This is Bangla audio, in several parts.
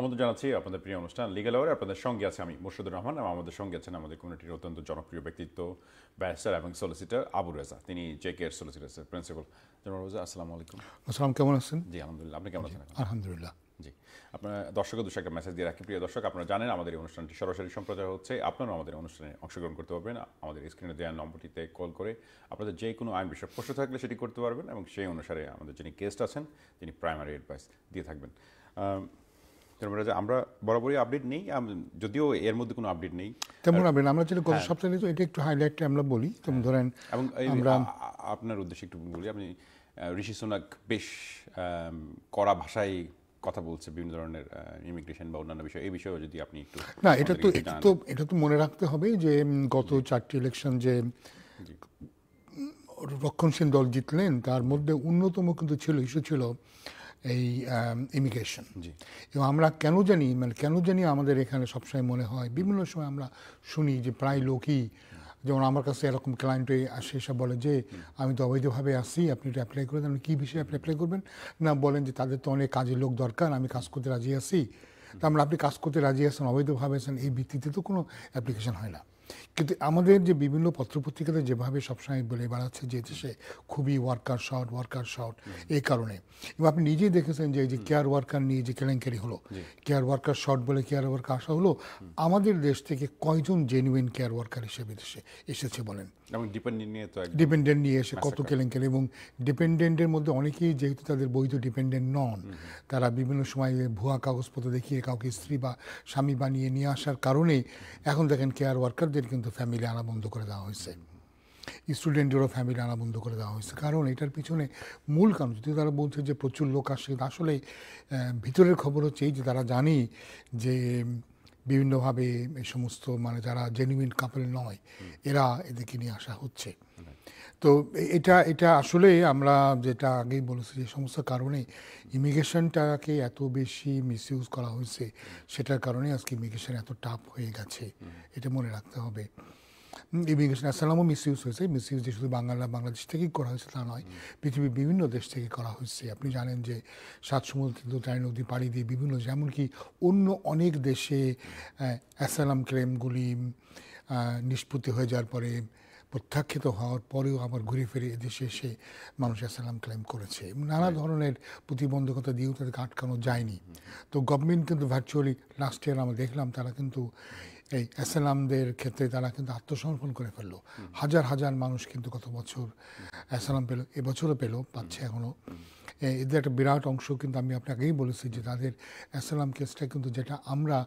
আমাদের জানাচ্ছি আপনাদের প্রিয় অনুষ্ঠান লিগাল আওয়ারে আপনাদের সঙ্গে আছে আমি মুর্শিদুর রহমান এবং আমাদের সঙ্গে আছেন আমাদের কমিউনিটির অত্যন্ত জনপ্রিয় ব্যক্তিত্ব ব্যারিস্টার এবং সলিসিটার আবু রেজা তিনি জে কে এর সলিসিটার প্রিন্সিপাল জনাব রোজা আসসালামু আলাইকুম আসসালাম কেমন আছেন জি আলহামদুলিল্লাহ আপনি কেমন আছেন আলহামদুলিল্লাহ জি আপনার দর্শকের দু একটা মেসেজ দিয়ে রাখি প্রিয় দর্শক আপনারা জানেন আমাদের এই অনুষ্ঠানটি সরাসরি সম্প্রচার হচ্ছে আপনারাও আমাদের অনুষ্ঠানে অংশগ্রহণ করতে পারবেন আমাদের স্ক্রিনে দেওয়া নম্বরটিতে কল করে আপনাদের যে কোনো আইন বিষয়ে প্রশ্ন থাকলে সেটি করতে পারবেন এবং সেই অনুসারে আমাদের যিনি গেস্ট আছেন তিনি প্রাইমারি অ্যাডভাইস দিয়ে থাকবেন আমরা বরাবরই আপডেট নেই যদিও এর মধ্যে কোনো আপডেট নেই তেমন আপডেট আমরা যেটা গত হ্যাঁ। সপ্তাহে তো এটা একটু হাইলাইটে আমরা বলি যেমন হ্যাঁ। ধরেন এবং আমরা আপনার উদ্দেশ্যে একটু বলি আপনি ঋষি সোনাক বেশ কড়া ভাষায় কথা বলছে বিভিন্ন ধরনের ইমিগ্রেশন বা অন্যান্য বিষয় এই বিষয়ে যদি আপনি একটু না এটা তো এটা তো এটা তো মনে রাখতে হবে যে গত চারটি ইলেকশন যে রক্ষণশীল দল জিতলেন তার মধ্যে অন্যতম কিন্তু ছিল ইস্যু ছিল এই ইমিগ্রেশন এবং আমরা কেন জানি মানে কেন জানি আমাদের এখানে সবসময় মনে হয় বিভিন্ন সময় আমরা শুনি যে প্রায় লোকই যেমন আমার কাছে এরকম ক্লায়েন্টে আসে এসে বলে যে আমি তো অবৈধভাবে আসি আপনি এটা অ্যাপ্লাই করে দেন কী বিষয়ে অ্যাপ্লাই অ্যাপ্লাই করবেন না বলেন যে তাদের তো অনেক কাজের লোক দরকার আমি কাজ করতে রাজি আছি তার আপনি কাজ করতে রাজি আছেন অবৈধভাবে আছেন এই ভিত্তিতে তো কোনো অ্যাপ্লিকেশন হয় না কিন্তু আমাদের যে বিভিন্ন পত্রপত্রিকাতে যেভাবে সবসময় বলে বেড়াচ্ছে যে দেশে খুবই ওয়ার্কার শর্ট ওয়ার্কার শর্ট এই কারণে এবং আপনি নিজেই দেখেছেন যে যে কেয়ার ওয়ার্কার নিয়ে যে কেলেঙ্কারি হলো কেয়ার ওয়ার্কার শর্ট বলে কেয়ার ওয়ার্কার আসা হলো আমাদের দেশ থেকে কয়জন জেনুইন কেয়ার ওয়ার্কার হিসেবে দেশে এসেছে বলেন ডিপেন্ডেন্ট নিয়ে ডিপেন্ডেন্ট নিয়ে এসে কত কেলেঙ্কারি এবং ডিপেন্ডেন্টের মধ্যে অনেকেই যেহেতু তাদের বৈধ ডিপেন্ডেন্ট নন তারা বিভিন্ন সময় ভুয়া কাগজপত্র দেখিয়ে কাউকে স্ত্রী বা স্বামী বানিয়ে নিয়ে আসার কারণে এখন দেখেন কেয়ার ওয়ার্কারদের তাদের কিন্তু ফ্যামিলি আনা বন্ধ করে দেওয়া হয়েছে স্টুডেন্টেরও ফ্যামিলি আনা বন্ধ করে দেওয়া হয়েছে কারণ এটার পিছনে মূল কারণ যদি তারা বলছে যে প্রচুর লোক আসে আসলে ভিতরের খবর হচ্ছে এই যে তারা জানি যে বিভিন্নভাবে এই সমস্ত মানে যারা জেনুইন কাপল নয় এরা এদেরকে নিয়ে আসা হচ্ছে তো এটা এটা আসলে আমরা যেটা আগেই বলেছি যে সমস্ত কারণে ইমিগ্রেশনটাকে এত বেশি মিসইউজ করা হয়েছে সেটার কারণে আজকে ইমিগ্রেশন এত টাফ হয়ে গেছে এটা মনে রাখতে হবে ইমিগ্রেশন আসসালামও মিসইউজ হয়েছে মিসইউজ যে শুধু বাংলা বাংলাদেশ থেকেই করা হয়েছে তা নয় পৃথিবীর বিভিন্ন দেশ থেকে করা হয়েছে আপনি জানেন যে সাত সমুদ্র দুটাই নদী পাড়ি দিয়ে বিভিন্ন যেমনকি অন্য অনেক দেশে অ্যাসালাম ক্লেমগুলি নিষ্পত্তি হয়ে যাওয়ার পরে প্রত্যাখ্যিত হওয়ার পরেও আবার ঘুরে ফিরে এদেশে এসে মানুষ অ্যাসালাম ক্লেম করেছে নানা ধরনের প্রতিবন্ধকতা দিয়েও তাদেরকে আটকানো যায়নি mm-hmm. তো গভর্নমেন্ট কিন্তু ভার্চুয়ালি লাস্ট ইয়ার আমরা দেখলাম তারা কিন্তু এই অ্যাসালামদের ক্ষেত্রে তারা কিন্তু আত্মসমর্পণ করে ফেললো mm-hmm. হাজার হাজার মানুষ কিন্তু গত বছর mm-hmm. অ্যাসালাম পেল এবছরও পেল পাচ্ছে এখনও এদের একটা বিরাট অংশ কিন্তু আমি আপনাকেই বলেছি যে তাদের অ্যাসালাম কেসটা কিন্তু যেটা আমরা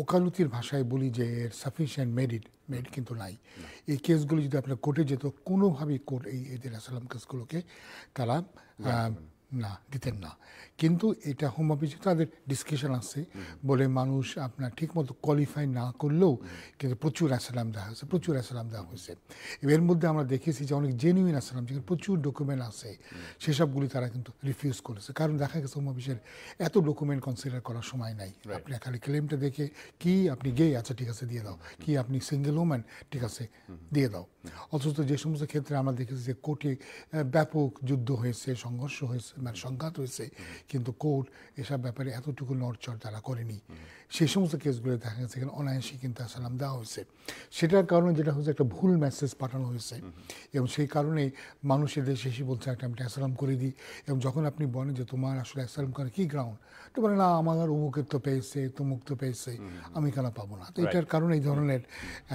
ওকালতির ভাষায় বলি যে এর সাফিসিয়েন্ট মেরিট মেরিট কিন্তু নাই এই কেসগুলো যদি আপনার কোর্টে যেত কোনোভাবেই কোর্ট এই এদের অ্যাসালাম কেসগুলোকে তারা না দিতেন না কিন্তু এটা হোম অফিসে তাদের ডিসকাশন আছে বলে মানুষ আপনার ঠিকমতো কোয়ালিফাই না করলেও কিন্তু প্রচুর অ্যাসালাম দেওয়া হয়েছে প্রচুর অ্যাসালাম দেওয়া হয়েছে এর মধ্যে আমরা দেখেছি যে অনেক জেনুইন অ্যাসালাম যেখানে প্রচুর ডকুমেন্ট আছে সেসবগুলি তারা কিন্তু রিফিউজ করেছে কারণ দেখা গেছে হোম অফিসের এত ডকুমেন্ট কনসিডার করার সময় নাই আপনি খালি ক্লেমটা দেখে কি আপনি গে আচ্ছা ঠিক আছে দিয়ে দাও কি আপনি সিঙ্গেল ওম্যান ঠিক আছে দিয়ে দাও অথচ যে সমস্ত ক্ষেত্রে আমরা দেখেছি যে কোর্টে ব্যাপক যুদ্ধ হয়েছে সংঘর্ষ হয়েছে মানে সংঘাত হয়েছে কিন্তু কোর্ট এসব ব্যাপারে এতটুকু নড়চড় তারা করেনি সেই সমস্ত কেসগুলো দেখা গেছে এখানে অনায়াসে কিন্তু আসালাম দেওয়া হয়েছে সেটার কারণে যেটা হচ্ছে একটা ভুল মেসেজ পাঠানো হয়েছে এবং সেই কারণে মানুষ এদের শেষে বলছে একটা আমি অ্যাসালাম করে দিই এবং যখন আপনি বলেন যে তোমার আসলে অ্যাসালাম করার কী গ্রাউন্ড তো বলে না আমার উমুকের তো পেয়েছে তুমুক তো পেয়েছে আমি কেন পাবো না তো এটার কারণে এই ধরনের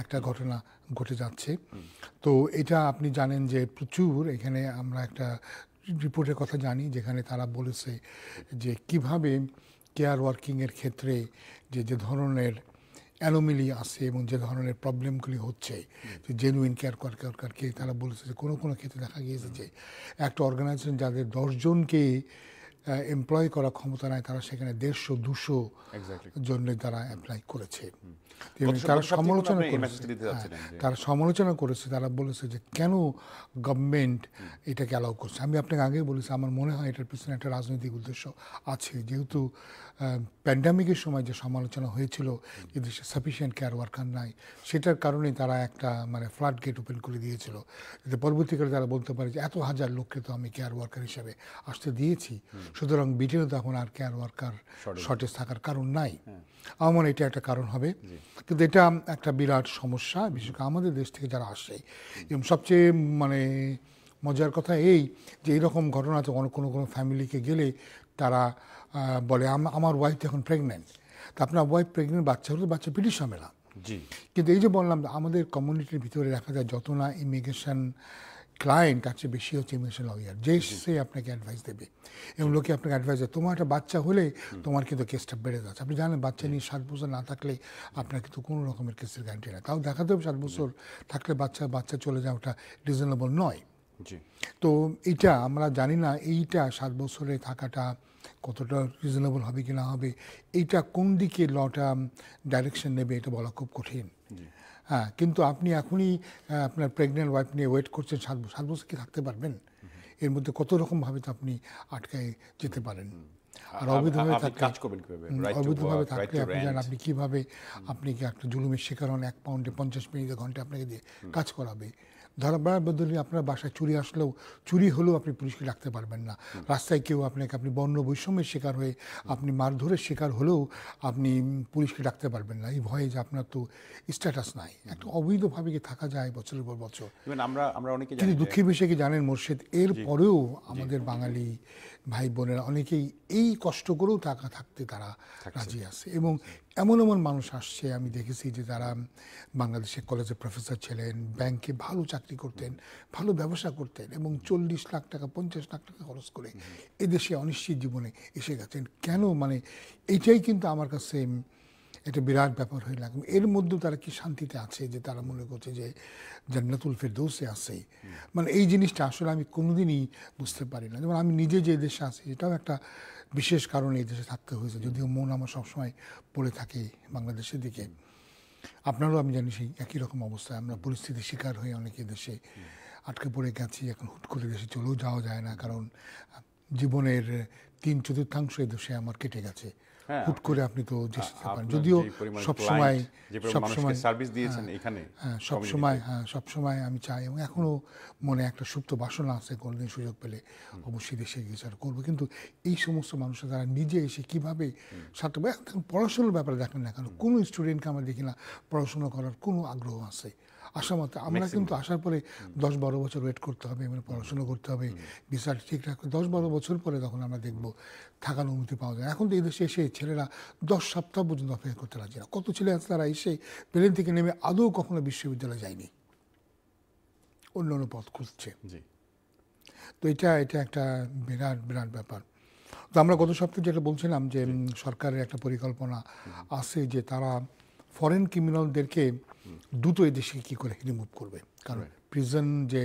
একটা ঘটনা ঘটে যাচ্ছে তো এটা আপনি জানেন যে প্রচুর এখানে আমরা একটা রিপোর্টের কথা জানি যেখানে তারা বলেছে যে কিভাবে কেয়ার ওয়ার্কিংয়ের ক্ষেত্রে যে যে ধরনের অ্যালোমিলি আছে এবং যে ধরনের প্রবলেমগুলি হচ্ছে যে জেনুইন কেয়ার কারকে তারা বলেছে যে কোনো কোনো ক্ষেত্রে দেখা গিয়েছে যে একটা অর্গানাইজেশন যাদের দশজনকে এমপ্লয় করার ক্ষমতা নাই তারা সেখানে দেড়শো দুশো জন্য তারা অ্যাপ্লাই করেছে তারা সমালোচনা করেছে হ্যাঁ, তারা সমালোচনা করেছে তারা বলেছে যে কেন গভর্নমেন্ট এটাকে অ্যালাউ করছে আমি আপনাকে আগেই বলেছি আমার মনে হয় এটার পিছনে একটা রাজনৈতিক উদ্দেশ্য আছে যেহেতু প্যান্ডামিকের সময় যে সমালোচনা হয়েছিল যে দেশে সাফিসিয়েন্ট কেয়ার ওয়ার্কার নাই সেটার কারণে তারা একটা মানে ফ্লাড গেট ওপেন করে দিয়েছিল যাতে পরবর্তীকালে তারা বলতে পারে যে এত হাজার লোককে তো আমি কেয়ার ওয়ার্কার হিসাবে আসতে দিয়েছি সুতরাং বিটিও তখন আর কেয়ার ওয়ার্কার শর্টেজ থাকার কারণ নাই হ্যাঁ। আমার মনে এটা একটা কারণ হবে কিন্তু এটা একটা বিরাট সমস্যা বিশেষ করে আমাদের দেশ থেকে যারা আসে এবং সবচেয়ে মানে মজার কথা এই যে এইরকম ঘটনাতে অনেক কোনো কোনো ফ্যামিলিকে গেলে তারা বলে আমার ওয়াইফ এখন প্রেগনেন্ট তা আপনার ওয়াইফ প্রেগনেন্ট বাচ্চা হলে বাচ্চা ব্রিটিশ ঝামেলা কিন্তু এই যে বললাম আমাদের কমিউনিটির ভিতরে দেখা যায় যত না ইমিগ্রেশন ক্লায়েন্ট তার চেয়ে বেশি হচ্ছে ইমিগ্রেশন লয়ার যে সে আপনাকে অ্যাডভাইস দেবে এবং লোকে আপনাকে অ্যাডভাইস দেবে তোমার একটা বাচ্চা হলে তোমার কিন্তু কেসটা বেড়ে যাচ্ছে আপনি জানেন বাচ্চা নিয়ে সাত বছর না থাকলে আপনার কিন্তু কোনো রকমের কেসের গ্যারান্টি নেই তাও দেখাতে হবে সাত বছর থাকলে বাচ্চা বাচ্চা চলে যাওয়া ওটা রিজনেবল নয় তো এটা আমরা জানি না এইটা সাত বছরে থাকাটা কতটা রিজনেবল হবে কি না হবে এইটা কোন দিকে লটা ডাইরেকশন নেবে এটা বলা খুব কঠিন হ্যাঁ কিন্তু আপনি এখনই আপনার প্রেগনেন্ট ওয়াইফ নিয়ে ওয়েট করছেন সাত বছর সাত বছর কি থাকতে পারবেন এর মধ্যে কত রকমভাবে তো আপনি আটকায় যেতে পারেন আর অবৈধভাবে কাজ করবেন অবৈধভাবে থাকলে আপনি জানেন আপনি কীভাবে আপনি কি একটা জুলুমের শিকার হন এক পাউন্ডে পঞ্চাশ মিনিট ঘন্টা আপনাকে দিয়ে কাজ করাবে বদলে আপনার বাসায় চুরি আসলেও চুরি হলেও আপনি পুলিশকে ডাকতে পারবেন না রাস্তায় কেউ আপনাকে আপনি বর্ণ বৈষম্যের শিকার হয়ে আপনি মারধরের শিকার হলেও আপনি পুলিশকে ডাকতে পারবেন না এই ভয়ে যে আপনার তো স্ট্যাটাস নাই একটা অবৈধভাবে কি থাকা যায় বছরের পর বছর আমরা আমরা অনেকে তিনি দুঃখী বিষয়ে কি জানেন মোর্শেদ এর পরেও আমাদের বাঙালি ভাই বোনেরা অনেকেই এই কষ্ট করেও টাকা থাকতে তারা রাজি আছে এবং এমন এমন মানুষ আসছে আমি দেখেছি যে তারা বাংলাদেশে কলেজে প্রফেসর ছিলেন ব্যাংকে ভালো চাকরি চাকরি করতেন ভালো ব্যবসা করতেন এবং চল্লিশ লাখ টাকা পঞ্চাশ লাখ টাকা খরচ করে এদেশে অনিশ্চিত জীবনে এসে গেছেন কেন মানে এটাই কিন্তু আমার কাছে একটা বিরাট ব্যাপার হয়ে লাগবে এর মধ্যেও তারা কি শান্তিতে আছে যে তারা মনে করছে যে জান্নাতুল ফেরদৌসে আছে মানে এই জিনিসটা আসলে আমি কোনোদিনই বুঝতে পারি না যেমন আমি নিজে যে দেশে আছি এটাও একটা বিশেষ কারণে এই দেশে থাকতে হয়েছে যদিও মন আমার সবসময় পড়ে থাকে বাংলাদেশের দিকে আপনারও আমি জানি সেই একই রকম অবস্থা আমরা পরিস্থিতির শিকার হয়ে অনেকে দেশে আটকে পড়ে গেছি এখন হুট করে দেশে চলেও যাওয়া যায় না কারণ জীবনের তিন চতুর্থাংশ দেশে আমার কেটে গেছে হ্যাঁ। হুট করে আপনি তো যেতে পারেন যদিও সব সময় সব সময় সার্ভিস দিয়েছেন এখানে সব সময় হ্যাঁ সব সময় হ্যাঁ, আমি চাই এবং এখনো মনে একটা সুপ্ত বাসনা আছে কোনদিন সুযোগ পেলে অবশ্যই দেশে গিয়ে যাওয়ার করব কিন্তু এই সমস্ত মানুষের দ্বারা নিজে এসে কিভাবে সাথে পড়াশোনার ব্যাপারে দেখেন না কেন কোনো স্টুডেন্টকে আমরা দেখি না পড়াশোনা করার কোনো আগ্রহ আছে আসা মতো আমরা কিন্তু আসার পরে দশ বারো বছর ওয়েট করতে হবে মানে পড়াশোনা করতে হবে বিচার ঠিক রাখতে দশ বারো বছর পরে তখন আমরা দেখব থাকার অনুমতি পাওয়া যায় এখন তো এই দেশে এসে ছেলেরা দশ সপ্তাহ পর্যন্ত অপেক্ষা করতে রাজি না কত ছেলে আছে তারা এসে প্লেন থেকে নেমে আদৌ কখনো বিশ্ববিদ্যালয়ে যায়নি অন্য অন্য পথ খুঁজছে তো এটা এটা একটা বিরাট বিরাট ব্যাপার তো আমরা গত সপ্তাহে যেটা বলছিলাম যে সরকারের একটা পরিকল্পনা আছে যে তারা ফরেন ক্রিমিনালদেরকে দ্রুত এদেশে কী করে রিমুভ করবে কারণ প্রিজন যে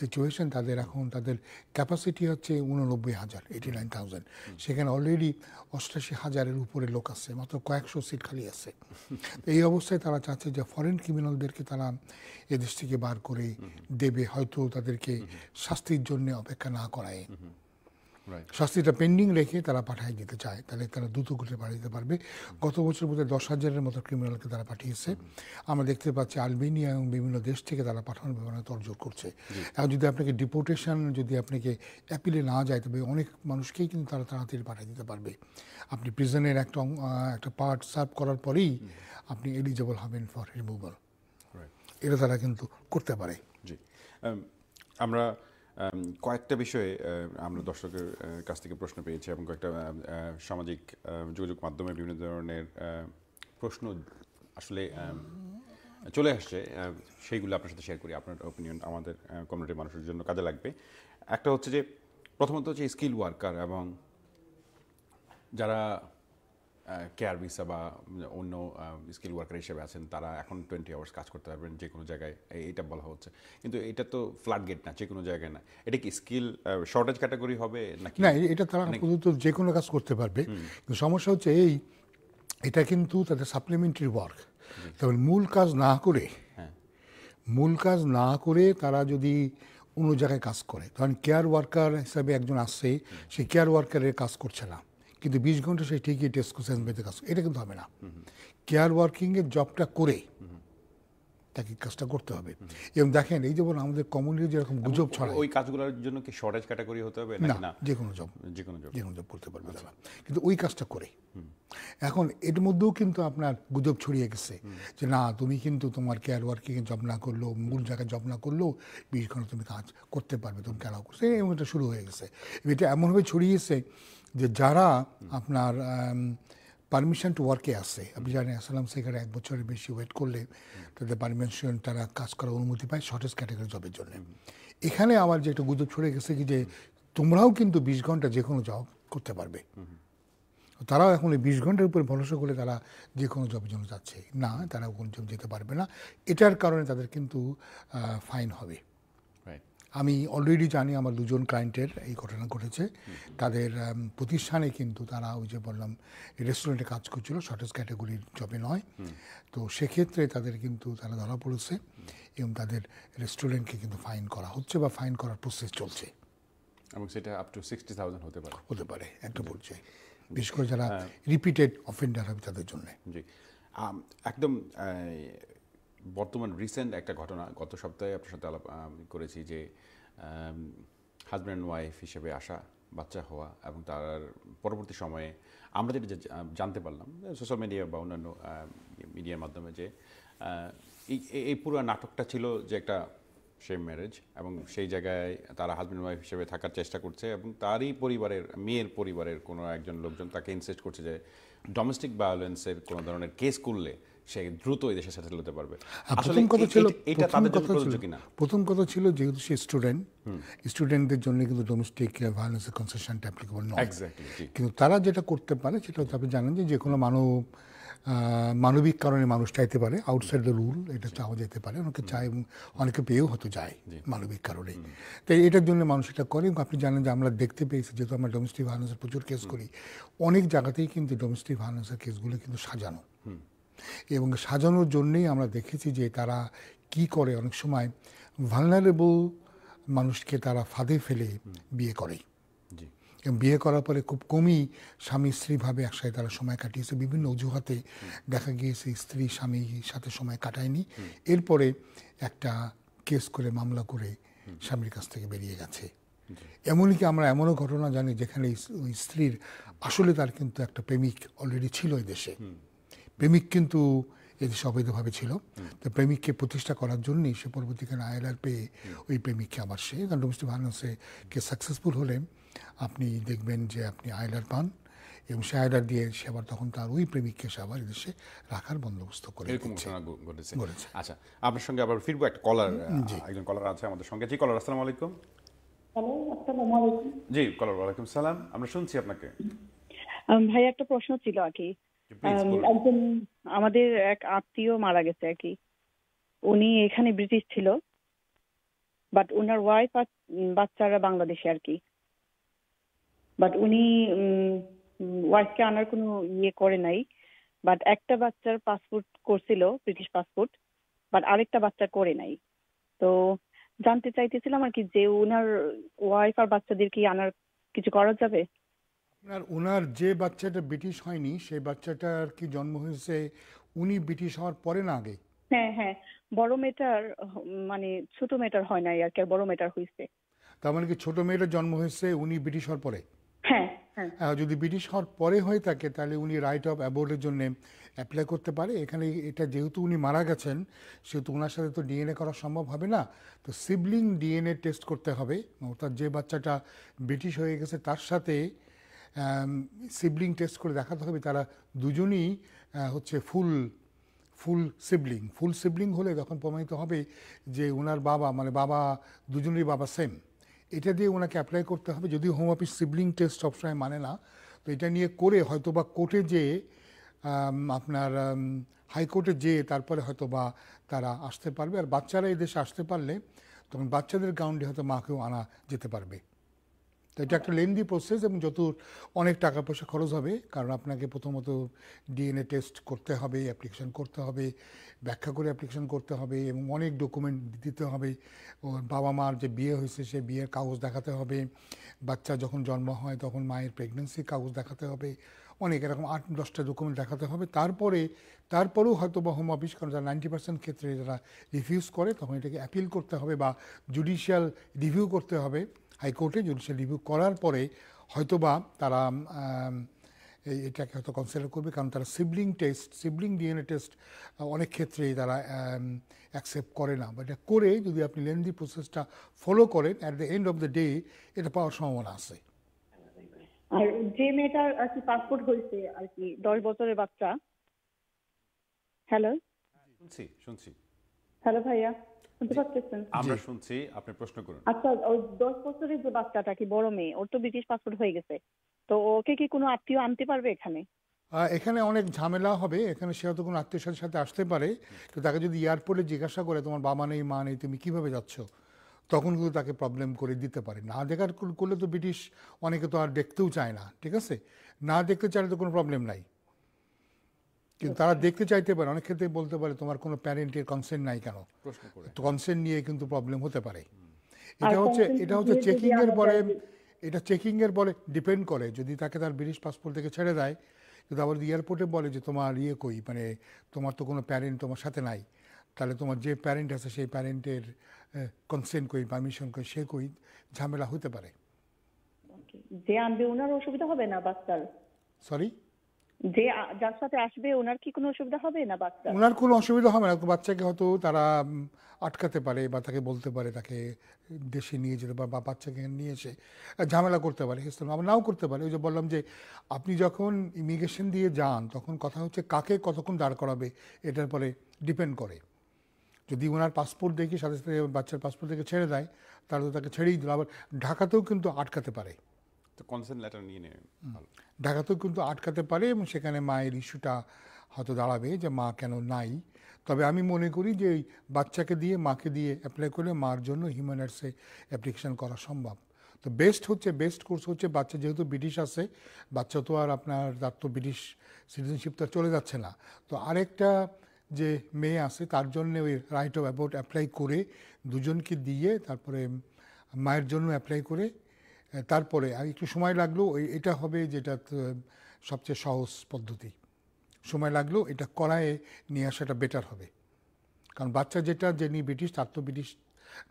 সিচুয়েশন তাদের এখন তাদের ক্যাপাসিটি হচ্ছে উননব্বই হাজার এইটি নাইন থাউজেন্ড সেখানে অলরেডি অষ্টাশি হাজারের উপরে লোক আছে মাত্র কয়েকশো সিট খালি আছে এই অবস্থায় তারা চাচ্ছে যে ফরেন ক্রিমিনালদেরকে তারা এদেশ থেকে বার করে দেবে হয়তো তাদেরকে শাস্তির জন্য অপেক্ষা না করায় শাস্তিটা পেন্ডিং রেখে তারা পাঠায় দিতে চায় তাহলে তারা দ্রুত করে পাঠিয়ে দিতে পারবে গত বছর বোধহয় দশ হাজারের মতো ক্রিমিনালকে তারা পাঠিয়েছে আমরা দেখতে পাচ্ছি আলবেনিয়া এবং বিভিন্ন দেশ থেকে তারা পাঠানোর ব্যাপারে তর্জোর করছে এখন যদি আপনাকে ডিপোর্টেশন যদি আপনাকে অ্যাপিলে না যায় তবে অনেক মানুষকেই কিন্তু তারা তাড়াতাড়ি পাঠিয়ে দিতে পারবে আপনি প্রিজনের একটা একটা পার্ট সার্ভ করার পরেই আপনি এলিজেবল হবেন ফর রিমুভাল এটা তারা কিন্তু করতে পারে জি আমরা কয়েকটা বিষয়ে আমরা দর্শকের কাছ থেকে প্রশ্ন পেয়েছি এবং কয়েকটা সামাজিক যোগাযোগ মাধ্যমে বিভিন্ন ধরনের প্রশ্ন আসলে চলে আসছে সেইগুলো আপনার সাথে শেয়ার করি আপনার ওপিনিয়ন আমাদের কমিউনিটির মানুষের জন্য কাজে লাগবে একটা হচ্ছে যে প্রথমত হচ্ছে স্কিল ওয়ার্কার এবং যারা কেয়ারবি বা মানে অন্য স্কিল ওয়ার্কার হিসেবে আছেন তারা এখন টোয়েন্টি আওয়ার্স কাজ করতে পারবেন যে কোনো জায়গায় এটা বলা হচ্ছে কিন্তু এটা তো ফ্ল্যাট গেট না যে কোনো জায়গায় না এটা কি স্কিল শর্টেজ ক্যাটাগরি হবে নাকি না এটা তারা প্রদত্ত যে কোনো কাজ করতে পারবে কিন্তু সমস্যা হচ্ছে এই এটা কিন্তু তাদের সাপ্লিমেন্টারি ওয়ার্ক তবে মূল কাজ না করে হ্যাঁ। মূল কাজ না করে তারা যদি অন্য জায়গায় কাজ করে কারণ কেয়ার ওয়ার্কার হিসাবে একজন আসছে সেই কেয়ার ওয়ার্কারের কাজ করছে না কিন্তু বিশ ঘন্টা সে ঠিকই ডেস্কো সেন্সবেতে কাজ এটা কিন্তু হবে না কেয়ার ওয়ার্কিংয়ের জবটা করে তাকে কাজটা করতে হবে এবং দেখেন এই যেমন আমাদের কমনলি যেরকম গুজব ছড়ায় ওই কাজগুলোর জন্য কি শর্টেজ ক্যাটাগরি হতে হবে না যে কোনো জব যে কোনো জব যে কোনো জব করতে পারবে তারা কিন্তু ওই কাজটা করে এখন এর মধ্যেও কিন্তু আপনার গুজব ছড়িয়ে গেছে যে না তুমি কিন্তু তোমার কেয়ার ওয়ার্কিং জব না করলো মূল জায়গায় জব না করলেও বিশ ঘন্টা তুমি কাজ করতে পারবে তুমি কেন করছো এবং এটা শুরু হয়ে গেছে এটা এমনভাবে ছড়িয়েছে যে যারা আপনার পারমিশন টু ওয়ার্কে আসে আপনি জানেন আসালাম সেখানে এক বছরের বেশি ওয়েট করলে তাদের পারমিশন তারা কাজ করার অনুমতি পায় শর্টেজ ক্যাটাগরি জবের জন্য এখানে আমার যে একটা গুজব ছড়ে গেছে কি যে তোমরাও কিন্তু বিশ ঘন্টা যে কোনো জব করতে পারবে তারাও এখন এই বিশ ঘন্টার উপরে ভরসা করে তারা যে কোনো জবের জন্য যাচ্ছে না তারা কোনো জব যেতে পারবে না এটার কারণে তাদের কিন্তু ফাইন হবে আমি অলরেডি জানি আমার দুজন ক্লায়েন্টের এই ঘটনা ঘটেছে তাদের প্রতিষ্ঠানে কিন্তু তারা ওই যে বললাম রেস্টুরেন্টে কাজ করছিল শর্টেজ ক্যাটাগরির জবে নয় তো সেক্ষেত্রে তাদের কিন্তু তারা ধরা পড়েছে এবং তাদের রেস্টুরেন্টকে কিন্তু ফাইন করা হচ্ছে বা ফাইন করার প্রসেস চলছে এবং সেটা আপ টু সিক্সটি থাউজেন্ড হতে পারে হতে পারে একটা পর্যায়ে বিশেষ করে যারা রিপিটেড হ্যাঁ। অফেন্ডার হবে তাদের জন্য জি একদম বর্তমান রিসেন্ট একটা ঘটনা গত সপ্তাহে আপনার সাথে আলাপ করেছি যে হাজব্যান্ড অ্যান্ড ওয়াইফ হিসেবে আসা বাচ্চা হওয়া এবং তার পরবর্তী সময়ে আমরা যেটা জানতে পারলাম সোশ্যাল মিডিয়া বা অন্যান্য মিডিয়ার মাধ্যমে যে এই পুরো নাটকটা ছিল যে একটা সে ম্যারেজ এবং সেই জায়গায় তারা হাজব্যান্ড ওয়াইফ হিসেবে থাকার চেষ্টা করছে এবং তারই পরিবারের মেয়ের পরিবারের কোনো একজন লোকজন তাকে ইনসেস্ট করছে যে ডোমেস্টিক ভায়োলেন্সের কোনো ধরনের কেস করলে সে দ্রুত এই দেশে সেটেল হতে পারবে হ্যাঁ, প্রথম কথা ছিল এটা তাদের জন্য প্রযোজ্য কিনা প্রথম কথা ছিল যেহেতু সে স্টুডেন্ট স্টুডেন্টদের জন্য কিন্তু ডোমেস্টিক ভায়োলেন্সের কনসেশনটা অ্যাপ্লিকেবল নয় কিন্তু তারা যেটা করতে পারে সেটা হচ্ছে আপনি জানেন যে যে কোনো মানব মানবিক কারণে মানুষ চাইতে পারে আউটসাইড দ্য রুল এটা চাওয়া যেতে পারে অনেকে চায় এবং অনেকে পেয়েও হতে যায় মানবিক কারণে তাই এটার জন্য মানুষ এটা করে এবং আপনি জানেন যে আমরা দেখতে পেয়েছি যেহেতু আমরা ডোমেস্টিক ভায়োলেন্সের প্রচুর কেস করি অনেক জায়গাতেই কিন্তু ডোমেস্টিক ভায়োলেন্সের কেসগুলো কিন্তু সাজানো এবং সাজানোর জন্যেই আমরা দেখেছি যে তারা কি করে অনেক সময় ভালনারেবল মানুষকে তারা ফাঁদে ফেলে বিয়ে করে এবং বিয়ে করার পরে খুব কমই স্বামী স্ত্রীভাবে একসাথে তারা সময় কাটিয়েছে বিভিন্ন অজুহাতে দেখা গিয়েছে স্ত্রী স্বামীর সাথে সময় কাটায়নি এরপরে একটা কেস করে মামলা করে স্বামীর কাছ থেকে বেরিয়ে গেছে এমনকি আমরা এমনও ঘটনা জানি যেখানে ওই স্ত্রীর আসলে তার কিন্তু একটা প্রেমিক অলরেডি ছিল এই দেশে প্রেমিক কিন্তু এদেশে অবৈধভাবে ছিল তো প্রেমিককে প্রতিষ্ঠা করার জন্যই সে পরবর্তীকালে আইএলআর পেয়ে ওই প্রেমিককে আবার সে কারণ ডোমেস্টিক ভায়োলেন্সে কে সাকসেসফুল হলে আপনি দেখবেন যে আপনি আয়লার পান এবং সে আয়লার দিয়ে সে আবার তখন তার ওই প্রেমিককে সে আবার এদেশে রাখার বন্দোবস্ত করে আচ্ছা আপনার সঙ্গে আবার ফিরবো একটা কলার একজন কলার আছে আমাদের সঙ্গে জি কলার আসসালামু আলাইকুম জি কলার ওয়ালাইকুম সালাম আমরা শুনছি আপনাকে ভাই একটা প্রশ্ন ছিল আগে Um, একজন আমাদের এক আত্মীয় মারা গেছে আর কি উনি এখানে ব্রিটিশ ছিল বাট ওনার ওয়াইফ আর বাচ্চারা বাংলাদেশে আর কি বাট উনি ওয়াইফকে আনার কোনো ইয়ে করে নাই বাট একটা বাচ্চার পাসপোর্ট করছিল ব্রিটিশ পাসপোর্ট বাট আরেকটা বাচ্চা করে নাই তো জানতে চাইতেছিলাম আর কি যে ওনার ওয়াইফ আর বাচ্চাদের কি আনার কিছু করা যাবে আর ওনার যে বাচ্চাটা ব্রিটিশ হয়নি সেই বাচ্চাটার কি জন্ম হয়েছে উনি ব্রিটিশ হওয়ার পরে না আগে হ্যাঁ হ্যাঁ বড় মেটার মানে ছোট মেটার হয় নাই আর কি বড় মেটার হইছে তার মানে কি ছোট মেয়েটার জন্ম হয়েছে উনি ব্রিটিশ হওয়ার পরে হ্যাঁ, হ্যাঁ। যদি ব্রিটিশ হওয়ার পরে হয়ে থাকে তাহলে উনি রাইট অফ অ্যাবোর্ডের জন্য অ্যাপ্লাই করতে পারে এখানে এটা যেহেতু উনি মারা গেছেন সেহেতু ওনার সাথে তো ডিএনএ করা সম্ভব হবে না তো সিবলিং ডিএনএ টেস্ট করতে হবে অর্থাৎ যে বাচ্চাটা ব্রিটিশ হয়ে গেছে তার সাথে সিবলিং টেস্ট করে দেখাতে হবে তারা দুজনেই হচ্ছে ফুল ফুল সিবলিং ফুল সিবলিং হলে তখন প্রমাণিত হবে যে ওনার বাবা মানে বাবা দুজনেরই বাবা সেম এটা দিয়ে ওনাকে অ্যাপ্লাই করতে হবে যদি হোম অফিস সিবলিং টেস্ট সবসময় মানে না তো এটা নিয়ে করে হয়তো বা কোর্টে যে আপনার হাইকোর্টে যেয়ে তারপরে হয়তো বা তারা আসতে পারবে আর বাচ্চারা এদেশে আসতে পারলে তখন বাচ্চাদের গ্রাউন্ডে হয়তো মাকেও আনা যেতে পারবে তো এটা একটা লেন্দি প্রসেস এবং যত অনেক টাকা পয়সা খরচ হবে কারণ আপনাকে প্রথমত ডিএনএ টেস্ট করতে হবে অ্যাপ্লিকেশন করতে হবে ব্যাখ্যা করে অ্যাপ্লিকেশান করতে হবে এবং অনেক ডকুমেন্ট দিতে হবে ওর বাবা মার যে বিয়ে হয়েছে সে বিয়ের কাগজ দেখাতে হবে বাচ্চা যখন জন্ম হয় তখন মায়ের প্রেগনেন্সির কাগজ দেখাতে হবে অনেক এরকম আট দশটা ডকুমেন্ট দেখাতে হবে তারপরে তারপরেও হয়তো বা হোম অফিস কারণ যারা নাইনটি পার্সেন্ট ক্ষেত্রে যারা রিফিউজ করে তখন এটাকে অ্যাপিল করতে হবে বা জুডিশিয়াল রিভিউ করতে হবে হাইকোর্টে জুডিশিয়াল রিভিউ করার পরে হয়তোবা তারা এটাকে হয়তো কনসিডার করবে কারণ তারা sibling test sibling DNA test অনেক ক্ষেত্রেই তারা অ্যাকসেপ্ট করে না বা এটা করে যদি আপনি লেন্দি প্রসেসটা ফলো করেন at the end of the day এটা পাওয়ার সম্ভাবনা আছে আর যে মেয়েটার আর কি পাসপোর্ট হয়েছে আর কি দশ বছরের বাচ্চা হ্যালো শুনছি শুনছি হ্যালো ভাইয়া আচ্ছা, এখানে অনেক ঝামেলা হবে এখানে সে কোনো আত্মীয় সাথে সাথে আসতে পারে তো তাকে যদি এয়ারপোর্টে জিজ্ঞাসা করে তোমার বাবা নেই মা নেই তুমি কিভাবে যাচ্ছ তখন কিন্তু তাকে প্রবলেম করে দিতে পারে না দেখার করলে তো ব্রিটিশ অনেকে তো আর দেখতেও চায় না ঠিক আছে না দেখতে চাইলে তো কোনো প্রবলেম নাই কিন্তু তারা দেখতে চাইতে পারে অনেক ক্ষেত্রে বলতে পারে তোমার কোনো প্যারেন্টের কনসেন্ট নাই কেন কনসেন্ট নিয়ে কিন্তু প্রবলেম হতে পারে এটা হচ্ছে এটা হচ্ছে চেকিং এর পরে এটা চেকিং এর পরে ডিপেন্ড করে যদি তাকে তার ব্রিটিশ পাসপোর্ট থেকে ছেড়ে দেয় যদি আবার এয়ারপোর্টে বলে যে তোমার ইয়ে কই মানে তোমার তো কোনো প্যারেন্ট তোমার সাথে নাই তাহলে তোমার যে প্যারেন্ট আছে সেই প্যারেন্টের কনসেন্ট কই পারমিশন কই সে কই ঝামেলা হতে পারে যে আনবে ওনার অসুবিধা হবে না বাচ্চার সরি যে যার সাথে আসবে ওনার কি কোনো অসুবিধা হবে না বাচ্চা ওনার কোনো অসুবিধা হবে না বাচ্চাকে হয়তো তারা আটকাতে পারে বা তাকে বলতে পারে তাকে দেশে নিয়ে যেতে বা বাচ্চাকে নিয়ে এসে ঝামেলা করতে পারে ইসলাম আবার নাও করতে পারে ওই যে বললাম যে আপনি যখন ইমিগ্রেশন দিয়ে যান তখন কথা হচ্ছে কাকে কতক্ষণ দাঁড় করাবে এটার পরে ডিপেন্ড করে যদি ওনার পাসপোর্ট দেখি সাথে সাথে বাচ্চার পাসপোর্ট থেকে ছেড়ে দেয় তাহলে তো তাকে ছেড়েই দিল আবার ঢাকাতেও কিন্তু আটকাতে পারে তো কনসেন্ট লেটার নিয়ে নেবে ঢাকাতেও কিন্তু আটকাতে পারে এবং সেখানে মায়ের ইস্যুটা হয়তো দাঁড়াবে যে মা কেন নাই তবে আমি মনে করি যে ওই বাচ্চাকে দিয়ে মাকে দিয়ে অ্যাপ্লাই করে মার জন্য হিউম্যান রাইটসে অ্যাপ্লিকেশান করা সম্ভব তো বেস্ট হচ্ছে বেস্ট কোর্স হচ্ছে বাচ্চা যেহেতু ব্রিটিশ আছে বাচ্চা তো আর আপনার তার তো ব্রিটিশ সিটিজেনশিপ তো চলে যাচ্ছে না তো আরেকটা যে মেয়ে আছে তার জন্য ওই রাইট অফ অ্যাবাউট অ্যাপ্লাই করে দুজনকে দিয়ে তারপরে মায়ের জন্য অ্যাপ্লাই করে হ্যাঁ, তারপরে আর একটু সময় লাগলো এটা হবে যেটা সবচেয়ে সহজ পদ্ধতি সময় লাগলো এটা কড়ায়ে নিয়ে আসাটা বেটার হবে কারণ বাচ্চা যেটা যে নিয়ে ব্রিটিশ তার তো ব্রিটিশ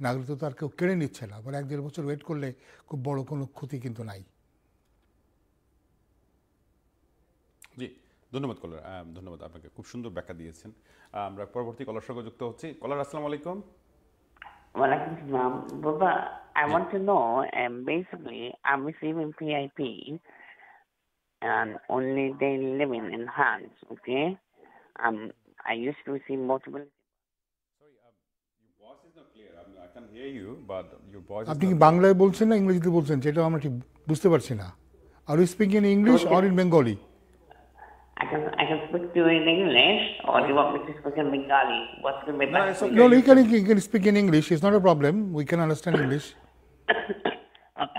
নাগরিকত্ব আর কেউ কেড়ে নিচ্ছে না আবার এক দেড় বছর ওয়েট করলে খুব বড় কোনো ক্ষতি কিন্তু নাই জি ধন্যবাদ কলার ধন্যবাদ আপনাকে খুব সুন্দর ব্যাখ্যা দিয়েছেন আমরা পরবর্তী কলার সঙ্গে যুক্ত হচ্ছি কলার আসসালামু আলাইকুম Well, I Walaikum Salam. But I yeah. want to know, um, basically, I'm receiving PIP and only daily living in hands. okay? Um, I used to receive multiple... Sorry, um, your voice is not clear. I'm, I can hear you, but your voice I কি বাংলায় বলছেন না ইংরেজিতে বলছেন সেটা English ঠিক বুঝতে পারছি না are you speak in English I can I can speak to you in English, or do you want me to speak in Bengali? What's the best? No, okay. no you, can, you can speak in English. It's not a problem. We can understand English. okay,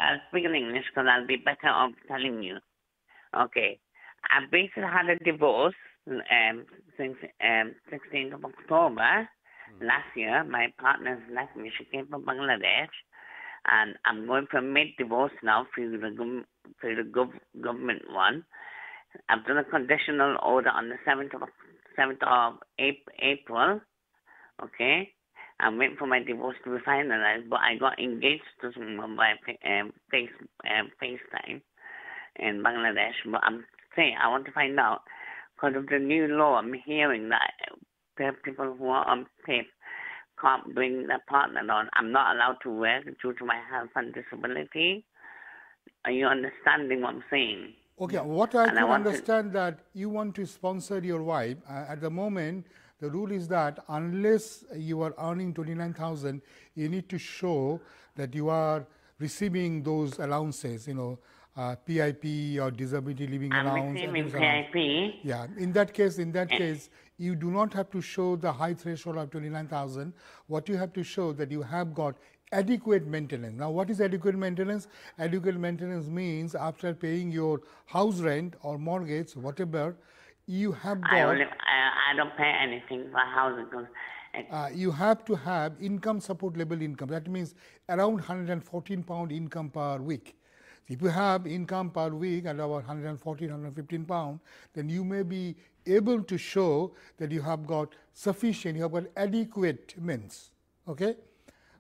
I'll speak in English because I'll be better off telling you. Okay, I basically had a divorce um, since um, 16th of October hmm. last year. My partner's left me. She came from Bangladesh, and I'm going for mid-divorce now through the through the gov- government one. I've done a conditional order on the 7th of, 7th of April, okay? I'm waiting for my divorce to be finalized, but I got engaged to someone by um, face, uh, FaceTime in Bangladesh. But I'm saying I want to find out because of the new law. I'm hearing that people who are on PIP can't bring their partner on. I'm not allowed to work due to my health and disability. Are you understanding what I'm saying? Okay, what I and understand to, that you want to sponsor your wife. Uh, at the moment, the rule is that unless you are earning 29,000, you need to show that you are receiving those allowances, you know, uh, PIP or disability living I'm allowance. Receiving PIP. Allowance. Yeah, in that case, in that case, you do not have to show the high threshold of 29,000. What you have to show that you have got adequate maintenance. Now, what is adequate maintenance? Adequate maintenance means after paying your house rent or mortgage, whatever, you have got. I, only, I, I don't pay anything for housing. Uh, you have to have income support level income. That means around 114 pound income per week. If you have income per week at about 114, 115 pound, then you may be able to show that you have got sufficient, you have got adequate means. Okay.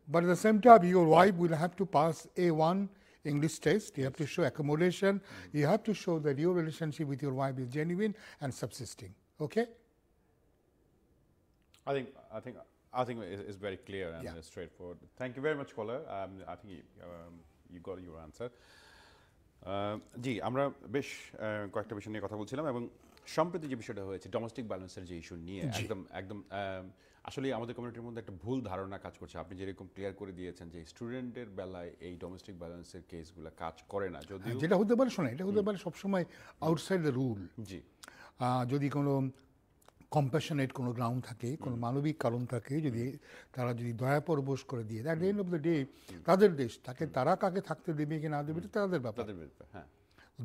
But at the same time, your wife will have to pass A1 English test. You have to show accommodation. Mm-hmm. You have to show that your relationship with your wife is genuine and subsisting. Okay? I think I think I think it's very clear and yeah. straightforward. Thank you very much, caller. Um, I think you, um, you got your answer. Um, জি আমরা বেশ কয়েকটা বিষয় নিয়ে কথা বলছিলাম এবং সম্প্রতি যে বিষয়টা হয়েছে ডোমেস্টিক ব্যালেন্সের যে ইস্যু নিয়ে একদম একদম আসলে আমাদের কমিউনিটির মধ্যে একটা ভুল ধারণা কাজ করছে আপনি যেরকম ক্লিয়ার করে দিয়েছেন যে স্টুডেন্টের বেলায় এই ডোমেস্টিক ব্যালেন্সের কেসগুলো কাজ করে না যদি হ্যাঁ, যেটা হতে পারে শোনা এটা হতে পারে সবসময় আউটসাইড দ্য রুল জি যদি কোনো কম্প্যাশনেট কোনো গ্রাউন্ড থাকে কোনো মানবিক কারণ থাকে যদি তারা যদি দয়া পরবশ করে দিয়ে at end of the day তাদের দেশ তাকে তারা কাকে থাকতে দেবে কি না দেবে তাদের ব্যাপার হ্যাঁ।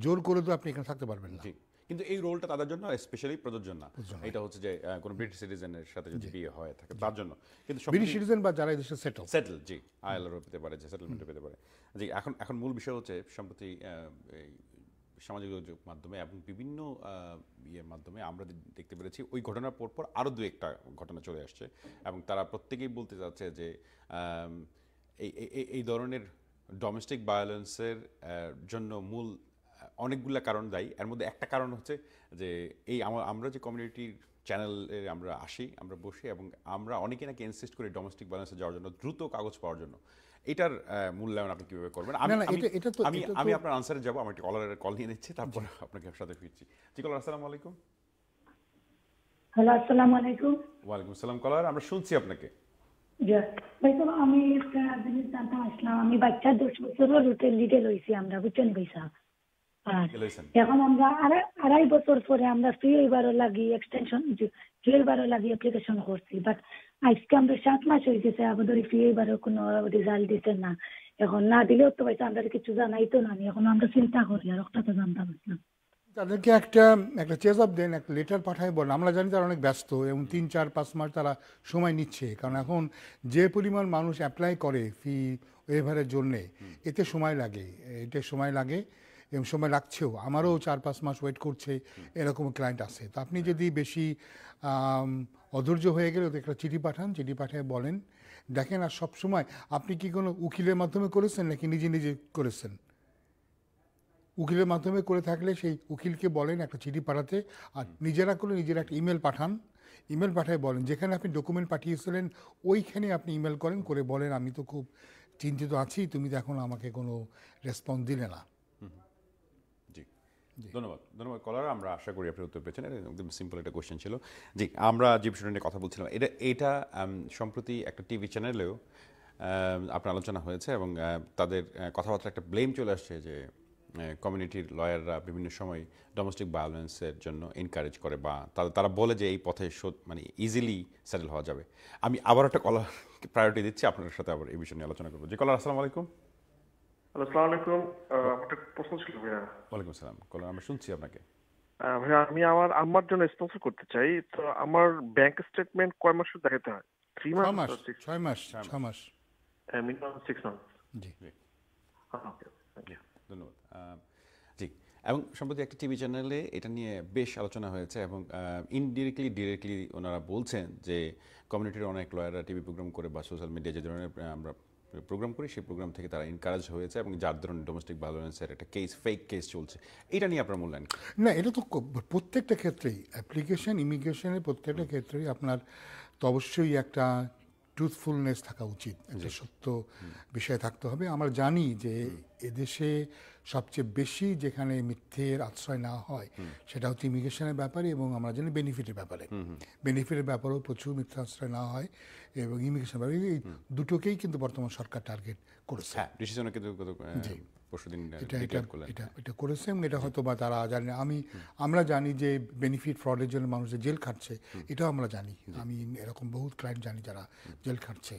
জোর করে তো আপনি এখানে থাকতে পারবেন না কিন্তু এই রোলটা তাদের জন্য স্পেশালি প্রযোজ্য না এটা হচ্ছে যে কোনো ব্রিটিশ সিটিজেনের সাথে যদি বিয়ে হয়ে থাকে তার জন্য কিন্তু ব্রিটিশ সিটিজেন বা যারা এদেশে সেটেল সেটেল জি আইএলআর পেতে পারে যে সেটেলমেন্টও পেতে পারে জি এখন এখন মূল বিষয় হচ্ছে সম্প্রতি সামাজিক যোগাযোগ মাধ্যমে এবং বিভিন্ন ইয়ের মাধ্যমে আমরা দেখতে পেরেছি ওই ঘটনার পর পর আরও দু একটা ঘটনা চলে আসছে এবং তারা প্রত্যেকেই বলতে চাচ্ছে যে এই এই ধরনের ডোমেস্টিক ভায়োলেন্সের জন্য মূল অনেকগুলো কারণ দায়ী এর মধ্যে একটা কারণ হচ্ছে যে এই আমরা যে কমিউনিটি চ্যানেলে আমরা আসি আমরা বসি এবং আমরা অনেকে নাকি ইনসিস্ট করি ডোমেস্টিক ব্যালেন্সে যাওয়ার জন্য দ্রুত কাগজ পাওয়ার জন্য এটার মূল্যায়ন আপনি কীভাবে করবেন আমি আমি আমি আপনার আনসারে যাবো আমি একটি কলারের কল নিয়ে নিচ্ছি তারপর আপনাকে সাথে ফিরছি জি কলার আসসালাম আলাইকুম হ্যালো আসসালামু আলাইকুম ওয়ালাইকুম আসসালাম কলার আমরা শুনছি আপনাকে আমি একটা জিনিস জানতাম আসলাম আমি বাচ্চা দশ বছর হোটেল লিডে লইছি আমরা বুঝছেন ভাই সাহেব হ্যাঁ। এখন আমরা আড়াই বছর পরে আমরা লাগি এক্সটেনশন লাগি অ্যাপ্লিকেশন করছি বাট আজকে আমরা সাত মাস হয়ে গেছে আমাদের কোনো রেজাল্ট দিতে না এখন না দিলেও তো আমাদের কিছু না এখন আমরা চিন্তা করি আর তো জানতাম না তাদেরকে একটা একটা চেজ আপ দেন একটা লেটার পাঠায় বলেন আমরা জানি তারা অনেক ব্যস্ত এবং তিন চার পাঁচ মাস তারা সময় নিচ্ছে কারণ এখন যে পরিমাণ মানুষ অ্যাপ্লাই করে ফি ওয়েভারের জন্যে এতে সময় লাগে এতে সময় লাগে এবং সময় লাগছেও আমারও চার পাঁচ মাস ওয়েট করছে এরকম ক্লায়েন্ট আছে তো আপনি যদি বেশি অধৈর্য হয়ে গেলে ওদের একটা চিঠি পাঠান চিঠি পাঠিয়ে বলেন দেখেন আর সবসময় আপনি কি কোনো উকিলের মাধ্যমে করেছেন নাকি নিজে নিজে করেছেন উকিলের মাধ্যমে করে থাকলে সেই উকিলকে বলেন একটা চিঠি পাঠাতে আর নিজেরা করে নিজেরা একটা ইমেল পাঠান ইমেল পাঠায় বলেন যেখানে আপনি ডকুমেন্ট পাঠিয়েছিলেন ওইখানে আপনি ইমেল করেন করে বলেন আমি তো খুব চিন্তিত আছি তুমি তো এখন আমাকে কোনো রেসপন্স দিলে না ধন্যবাদ ধন্যবাদ কলার আমরা আশা করি আপনি উত্তর পেয়েছেন একদম সিম্পল একটা কোয়েশ্চেন ছিল জি আমরা যে বিষয়টা নিয়ে কথা বলছিলাম এটা এটা সম্প্রতি একটা টিভি চ্যানেলেও আপনার আলোচনা হয়েছে এবং তাদের কথাবার্তা একটা ব্লেম চলে আসছে যে কমিউনিটির লয়াররা বিভিন্ন সময় ডোমেস্টিক ভায়োলেন্সের জন্য এনকারেজ করে বা তারা বলে যে এই পথে মানে ইজিলি সেটেল হওয়া যাবে আমি আবার একটা কলার প্রায়োরিটি দিচ্ছি আপনার সাথে আবার এই বিষয় নিয়ে আলোচনা করবো যে কলার আসসালামু আলাইকুম Uh, আসসালামু স্টেটমেন্ট কয় মাস ছয় ধন্যবাদ জি এবং সম্প্রতি একটা টিভি চ্যানেলে এটা নিয়ে বেশ আলোচনা হয়েছে এবং ইনডিরেক্টলি ডিরেক্টলি ওনারা বলছেন যে কমিউনিটির অনেক লয়াররা টিভি প্রোগ্রাম করে বা সোশ্যাল মিডিয়া যে ধরনের আমরা প্রোগ্রাম করি সেই প্রোগ্রাম থেকে তারা এনকারেজ হয়েছে এবং যার ধরনের ডোমেস্টিক ভায়োলেন্সের একটা কেস ফেক কেস চলছে এটা নিয়ে আপনার মূল্যায়ন না এটা তো প্রত্যেকটা ক্ষেত্রেই অ্যাপ্লিকেশন ইমিগ্রেশনের প্রত্যেকটা ক্ষেত্রেই আপনার তো অবশ্যই একটা ট্রুথফুলনেস থাকা উচিত একটা সত্য বিষয় থাকতে হবে আমরা জানি যে এদেশে সবচেয়ে বেশি যেখানে মিথ্যের আশ্রয় না হয় সেটা হচ্ছে ইমিগ্রেশনের ব্যাপারে এবং আমরা জানি বেনিফিটের ব্যাপারে বেনিফিটের ব্যাপারেও প্রচুর মিথ্যা আশ্রয় না হয় এবং ইমিগ্রেশন ব্যাপারে এই দুটোকেই কিন্তু বর্তমান সরকার টার্গেট করেছে হ্যাঁ ডিসিশনে কিন্তু এটা এটা এটা হয়তো বা তারা জানে না আমি আমরা জানি যে বেনিফিট ফ্রডের জন্য মানুষ যে জেল খাটছে এটাও আমরা জানি আমি এরকম বহুত ক্লায়েন্ট জানি যারা জেল খাটছে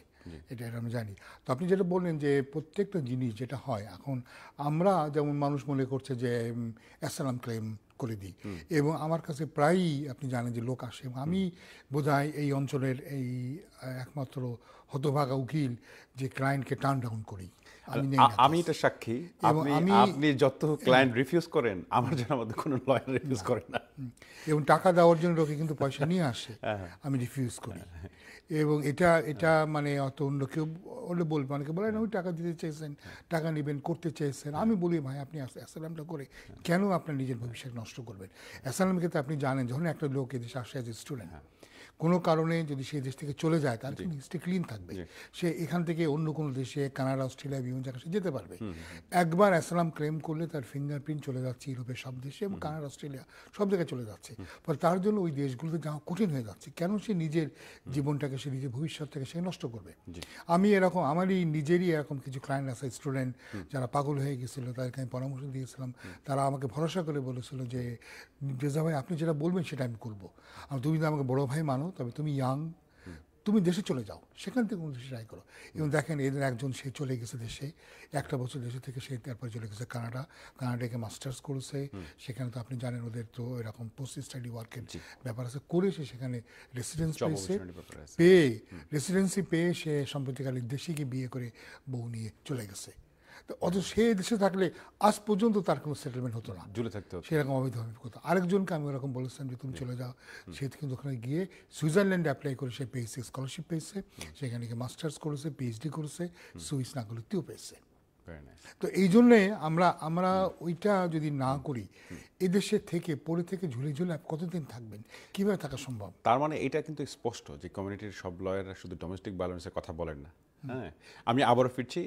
এটা আমি জানি তো আপনি যেটা বললেন যে প্রত্যেকটা জিনিস যেটা হয় এখন আমরা যেমন মানুষ মনে করছে যে অ্যাসালাম ক্লেম করে দিই এবং আমার কাছে প্রায়ই আপনি জানেন যে লোক আসে আমি বোধহয় এই অঞ্চলের এই একমাত্র হতভাগা উকিল যে ক্লায়েন্টকে টার্ন ডাউন করি আমি এটা সাক্ষী আপনি আপনি যত ক্লায়েন্ট রিফিউজ করেন আমার জন্য আমাদের কোনো লয়ার রিফিউজ করে না এবং টাকা দেওয়ার জন্য লোকে কিন্তু পয়সা নিয়ে আসে হ্যাঁ, হ্যাঁ। আমি রিফিউজ করি হ্যাঁ, এবং এটা এটা মানে অত অন্য কেউ বলবে অনেকে বলেন টাকা দিতে চেয়েছেন টাকা নেবেন করতে চেয়েছেন আমি বলি ভাই আপনি অ্যাসালামটা করে কেন আপনার নিজের ভবিষ্যৎ নষ্ট করবেন অ্যাসালামকে তো আপনি জানেন যখন একটা লোক এদেশে আসে অ্যাজ স্টুডেন্ট কোনো কারণে যদি সেই দেশ থেকে চলে যায় তার কিন্তু হিস্ট্রি ক্লিন থাকবে সে এখান থেকে অন্য কোনো দেশে কানাডা অস্ট্রেলিয়া বিভিন্ন জায়গায় সে যেতে পারবে একবার অ্যাসালাম ক্লেম করলে তার ফিঙ্গারপ্রিন্ট চলে যাচ্ছে ইউরোপের সব দেশে এবং কানাডা অস্ট্রেলিয়া সব জায়গায় চলে যাচ্ছে ফলে তার জন্য ওই দেশগুলোতে যাওয়া কঠিন হয়ে যাচ্ছে কেন সে নিজের জীবনটাকে সে নিজের ভবিষ্যৎটাকে সে নষ্ট করবে আমি এরকম আমারই নিজেরই এরকম কিছু ক্লায়েন্ট আছে স্টুডেন্ট যারা পাগল হয়ে গেছিলো তাদেরকে আমি পরামর্শ দিয়েছিলাম তারা আমাকে ভরসা করে বলেছিল যে রেজা ভাই আপনি যেটা বলবেন সেটা আমি করবো আর তুমি আমাকে বড় ভাই মানো নাও তবে তুমি ইয়াং তুমি দেশে চলে যাও সেখান থেকে কোনো দেশে ট্রাই করো এবং দেখেন এদের একজন সে চলে গেছে দেশে একটা বছর দেশে থেকে সে তারপরে চলে গেছে কানাডা কানাডাকে মাস্টার্স করেছে সেখানে তো আপনি জানেন ওদের তো এরকম পোস্ট স্টাডি ওয়ার্কের ব্যাপার আছে করে সে সেখানে রেসিডেন্স পেয়েছে পেয়ে রেসিডেন্সি পেয়ে সে সম্প্রতিকালে দেশে গিয়ে বিয়ে করে বউ নিয়ে চলে গেছে অত সে দেশে থাকলে আজ পর্যন্ত তার কোনো সেটেলমেন্ট হতো না জুলে থাকতে হবে সেরকম অবৈধ কথা আরেকজনকে আমি ওরকম বলেছিলাম যে তুমি চলে যাও সে কিন্তু ওখানে গিয়ে সুইজারল্যান্ডে অ্যাপ্লাই করে সে পেয়েছে স্কলারশিপ পেয়েছে সেখানে গিয়ে মাস্টার্স করেছে পিএইচডি করেছে সুইস নাগরিকটিও পেয়েছে তো এই জন্যে আমরা আমরা ওইটা যদি না করি এদেশে থেকে পড়ে থেকে ঝুলে ঝুলে কতদিন থাকবেন কিভাবে থাকা সম্ভব তার মানে এটা কিন্তু স্পষ্ট যে কমিউনিটির সব লয়াররা শুধু ডোমেস্টিক ভায়োলেন্সের কথা বলেন না হ্যাঁ আমি আবারও ফিরছি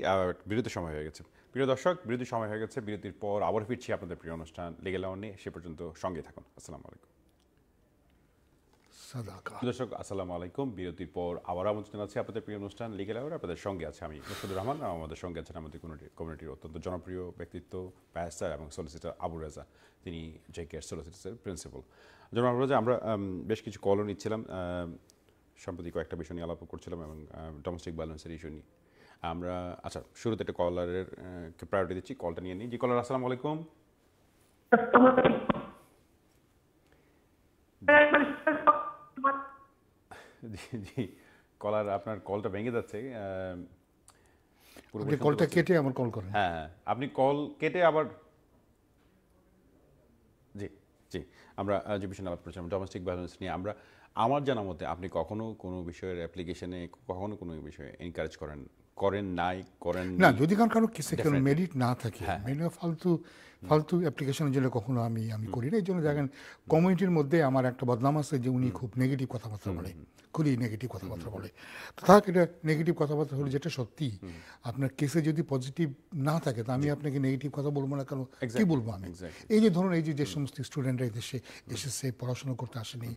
বিরতি সময় হয়ে গেছে প্রিয় দর্শক বিরতি সময় হয়ে গেছে বিরতির পর আবার ফিরছি আপনাদের প্রিয় অনুষ্ঠান লেগে লাউন নিয়ে সে পর্যন্ত সঙ্গে থাকুন আসসালামু আলাইকুম দর্শক আসসালামু আলাইকুম বিরতির পর আবার আমন্ত্রণ আছে আপনাদের প্রিয় অনুষ্ঠান লিগেল আওয়ার আপনাদের সঙ্গে আছে আমি মুসুদুর রহমান আমাদের সঙ্গে আছেন আমাদের কমিউনিটির অত্যন্ত জনপ্রিয় ব্যক্তিত্ব ব্যারিস্টার এবং সলিসিটার আবু রাজা তিনি জে কে সলিসিটার প্রিন্সিপাল জনাব আবু রাজা আমরা বেশ কিছু কলও নিচ্ছিলাম সম্প্রতি কয়েকটা বিষয় নিয়ে আলাপ করছিলাম এবং ডোমেস্টিক ব্যালেন্সের ইস্যু নিয়ে আমরা আচ্ছা শুরুতে একটা কলারের প্রায়োরিটি দিচ্ছি কলটা নিয়ে নিই জি কলার আসসালাম আলাইকুম জি জি কলার আপনার কলটা ভেঙে যাচ্ছে কলটা কেটে আমার কল করেন হ্যাঁ, হ্যাঁ আপনি কল কেটে আবার জি জি আমরা যে বিষয়ে আলাপ করছিলাম ডোমেস্টিক ব্যালেন্স নিয়ে আমরা আমার জানা মতে আপনি কখনো কোনো বিষয়ের অ্যাপ্লিকেশনে কখনো কোনো বিষয়ে এনকারেজ করেন করেন নাই করেন না যদি কারণ কারো কেসে কোনো মেরিট না থাকে মেনে হ্যাঁ। ফালতু ফালতু অ্যাপ্লিকেশনের জন্য কখনো আমি আমি করি না এই জন্য দেখেন কমিউনিটির মধ্যে আমার একটা বদনাম আছে যে উনি খুব নেগেটিভ কথাবার্তা বলে খুবই নেগেটিভ কথাবার্তা বলে তো থাক এটা নেগেটিভ কথাবার্তা হলো যেটা সত্যি আপনার কেসে যদি পজিটিভ না থাকে তো আমি আপনাকে নেগেটিভ কথা বলবো না কারণ কি বলবো আমি এই যে ধরুন এই যে সমস্ত স্টুডেন্টরা এই দেশে এসেছে পড়াশোনা করতে আসেনি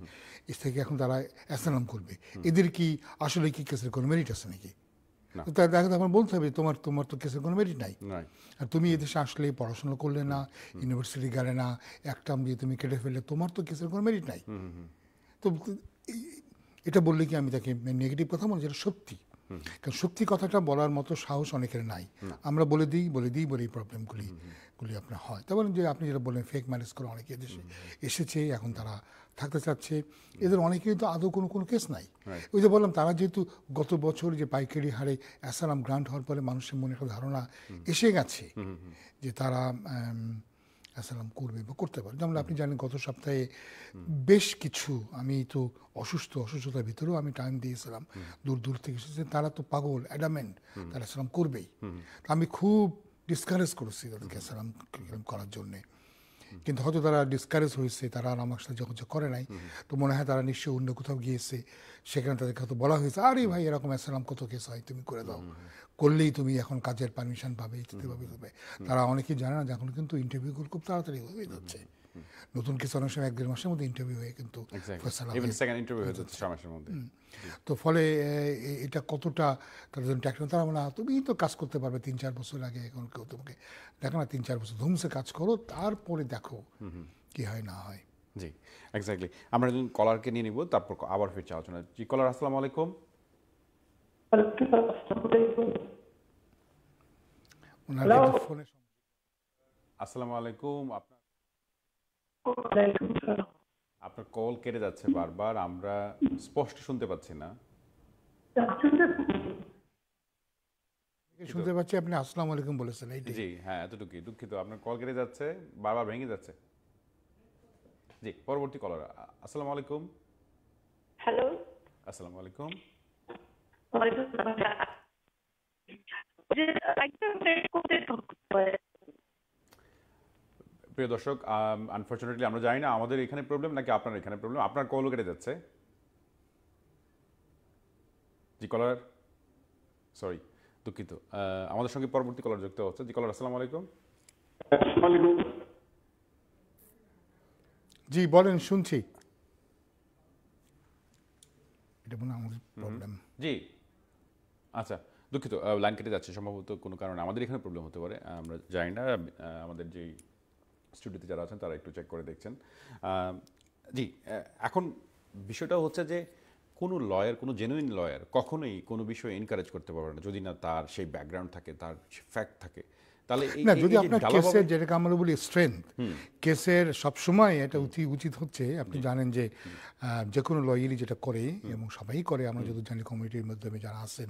এর থেকে এখন তারা অ্যাসালাম করবে এদের কি আসলে কি কেসের কোনো মেরিট আছে নাকি বলতে হবে তোমার তোমার তো কেসের কোনো মেরিট নাই আর তুমি এদেশে আসলে পড়াশোনা করলে না ইউনিভার্সিটি গেলে না দিয়ে তুমি কেটে ফেললে তোমার তো কেসের কোনো মেরিট নাই তো এটা বললে কি আমি তাকে নেগেটিভ কথা বলছি সত্যি কারণ সত্যি কথাটা বলার মতো সাহস অনেকের নাই আমরা বলে দিই বলে দিই বলে এই প্রবলেমগুলি গুলি আপনার হয় বলেন মানে যে আপনি যেটা বললেন ফেক ম্যারেজ করে অনেকে এদেশে এসেছে এখন তারা থাকতে চাচ্ছে এদের অনেকেই তো আদৌ কোনো কোনো কেস নাই ওই যে বললাম তারা যেহেতু গত বছর যে পাইকারি হারে অ্যাসালাম গ্রান্ট হওয়ার পরে মানুষের মনে একটা ধারণা এসে গেছে যে তারা অ্যাসালাম করবে বা করতে পারে যেমন আপনি জানেন গত সপ্তাহে বেশ কিছু আমি তো অসুস্থ অসুস্থতার ভিতরেও আমি টাইম দিয়েছিলাম দূর দূর থেকে এসেছে তারা তো পাগল অ্যাডামেন্ট তারা অ্যাসালাম করবেই আমি খুব ডিসকারেজ করেছি তাদেরকে অ্যাসালাম করার জন্যে কিন্তু হয়তো তারা ডিসকারেজ হয়েছে তারা আর আমার সাথে যোগাযোগ করে নাই তো মনে হয় তারা নিশ্চয়ই অন্য কোথাও গিয়েছে সেখানে তাদেরকে হয়তো বলা হয়েছে আরে ভাই এরকম অ্যাসালাম কত কেস হয় তুমি করে দাও করলেই তুমি এখন কাজের পারমিশন পাবে ইত্যাদি পাবে তারা অনেকেই জানে না যে এখন কিন্তু ইন্টারভিউগুলো খুব তাড়াতাড়ি হয়ে যাচ্ছে নতুন কিছু অনেক সময় এক দেড় মাসের মধ্যে ইন্টারভিউ হয়ে কিন্তু তো ফলে এটা কতটা তার জন্য টেকনো তারা মানে তুমি তো কাজ করতে পারবে তিন চার বছর আগে এখন কেউ তোমাকে দেখো না তিন চার বছর ধুমসে কাজ করো তারপরে দেখো কি হয় না হয় জি এক্স্যাক্টলি আমরা একজন কলারকে নিয়ে নিব তারপর আবার ফিরছি আলোচনা জি কলার আসসালামু আলাইকুম আসসালামু আলাইকুম আপনার আপনার কল কেটে যাচ্ছে বারবার আমরা স্পষ্ট শুনতে পাচ্ছি না শুনতে পাচ্ছি আপনি আসসালামু আলাইকুম বলেছেন এই জি হ্যাঁ এতটুকুই দুঃখিত আপনার কল কেটে যাচ্ছে বারবার ভেঙে যাচ্ছে জি পরবর্তী কলার আসসালামু আলাইকুম হ্যালো আসসালামু আলাইকুম ওয়ালাইকুম আসসালাম প্রিয় দর্শক আনফর্চুনেটলি আমরা জানি না আমাদের এখানে প্রবলেম নাকি আপনার এখানে প্রবলেম আপনার কলও কেটে যাচ্ছে জি কলার সরি দুঃখিত আমাদের সঙ্গে পরবর্তী কলার যুক্ত হচ্ছে জি কলার আসসালামু আলাইকুম জি বলেন শুনছি এটা আমাদের প্রবলেম জি আচ্ছা দুঃখিত লাইন কেটে যাচ্ছে সম্ভবত কোনো কারণে আমাদের এখানে প্রবলেম হতে পারে আমরা জানি না আমাদের যে স্টুডিওতে যারা আছেন তারা একটু চেক করে দেখছেন জি এখন বিষয়টা হচ্ছে যে কোনো লয়ার কোনো জেনুইন লয়ার কখনোই কোনো বিষয়ে এনকারেজ করতে পারবে না যদি না তার সেই ব্যাকগ্রাউন্ড থাকে তার ফ্যাক্ট থাকে তাহলে না যদি আপনার কেসের যেটাকে আমরা বলি স্ট্রেংথ কেসের সবসময় এটা উচিত উচিত হচ্ছে আপনি জানেন যে যে কোনো লয়ারই যেটা করে এবং সবাই করে আমরা যদি জানি কমিটির মাধ্যমে যারা আছেন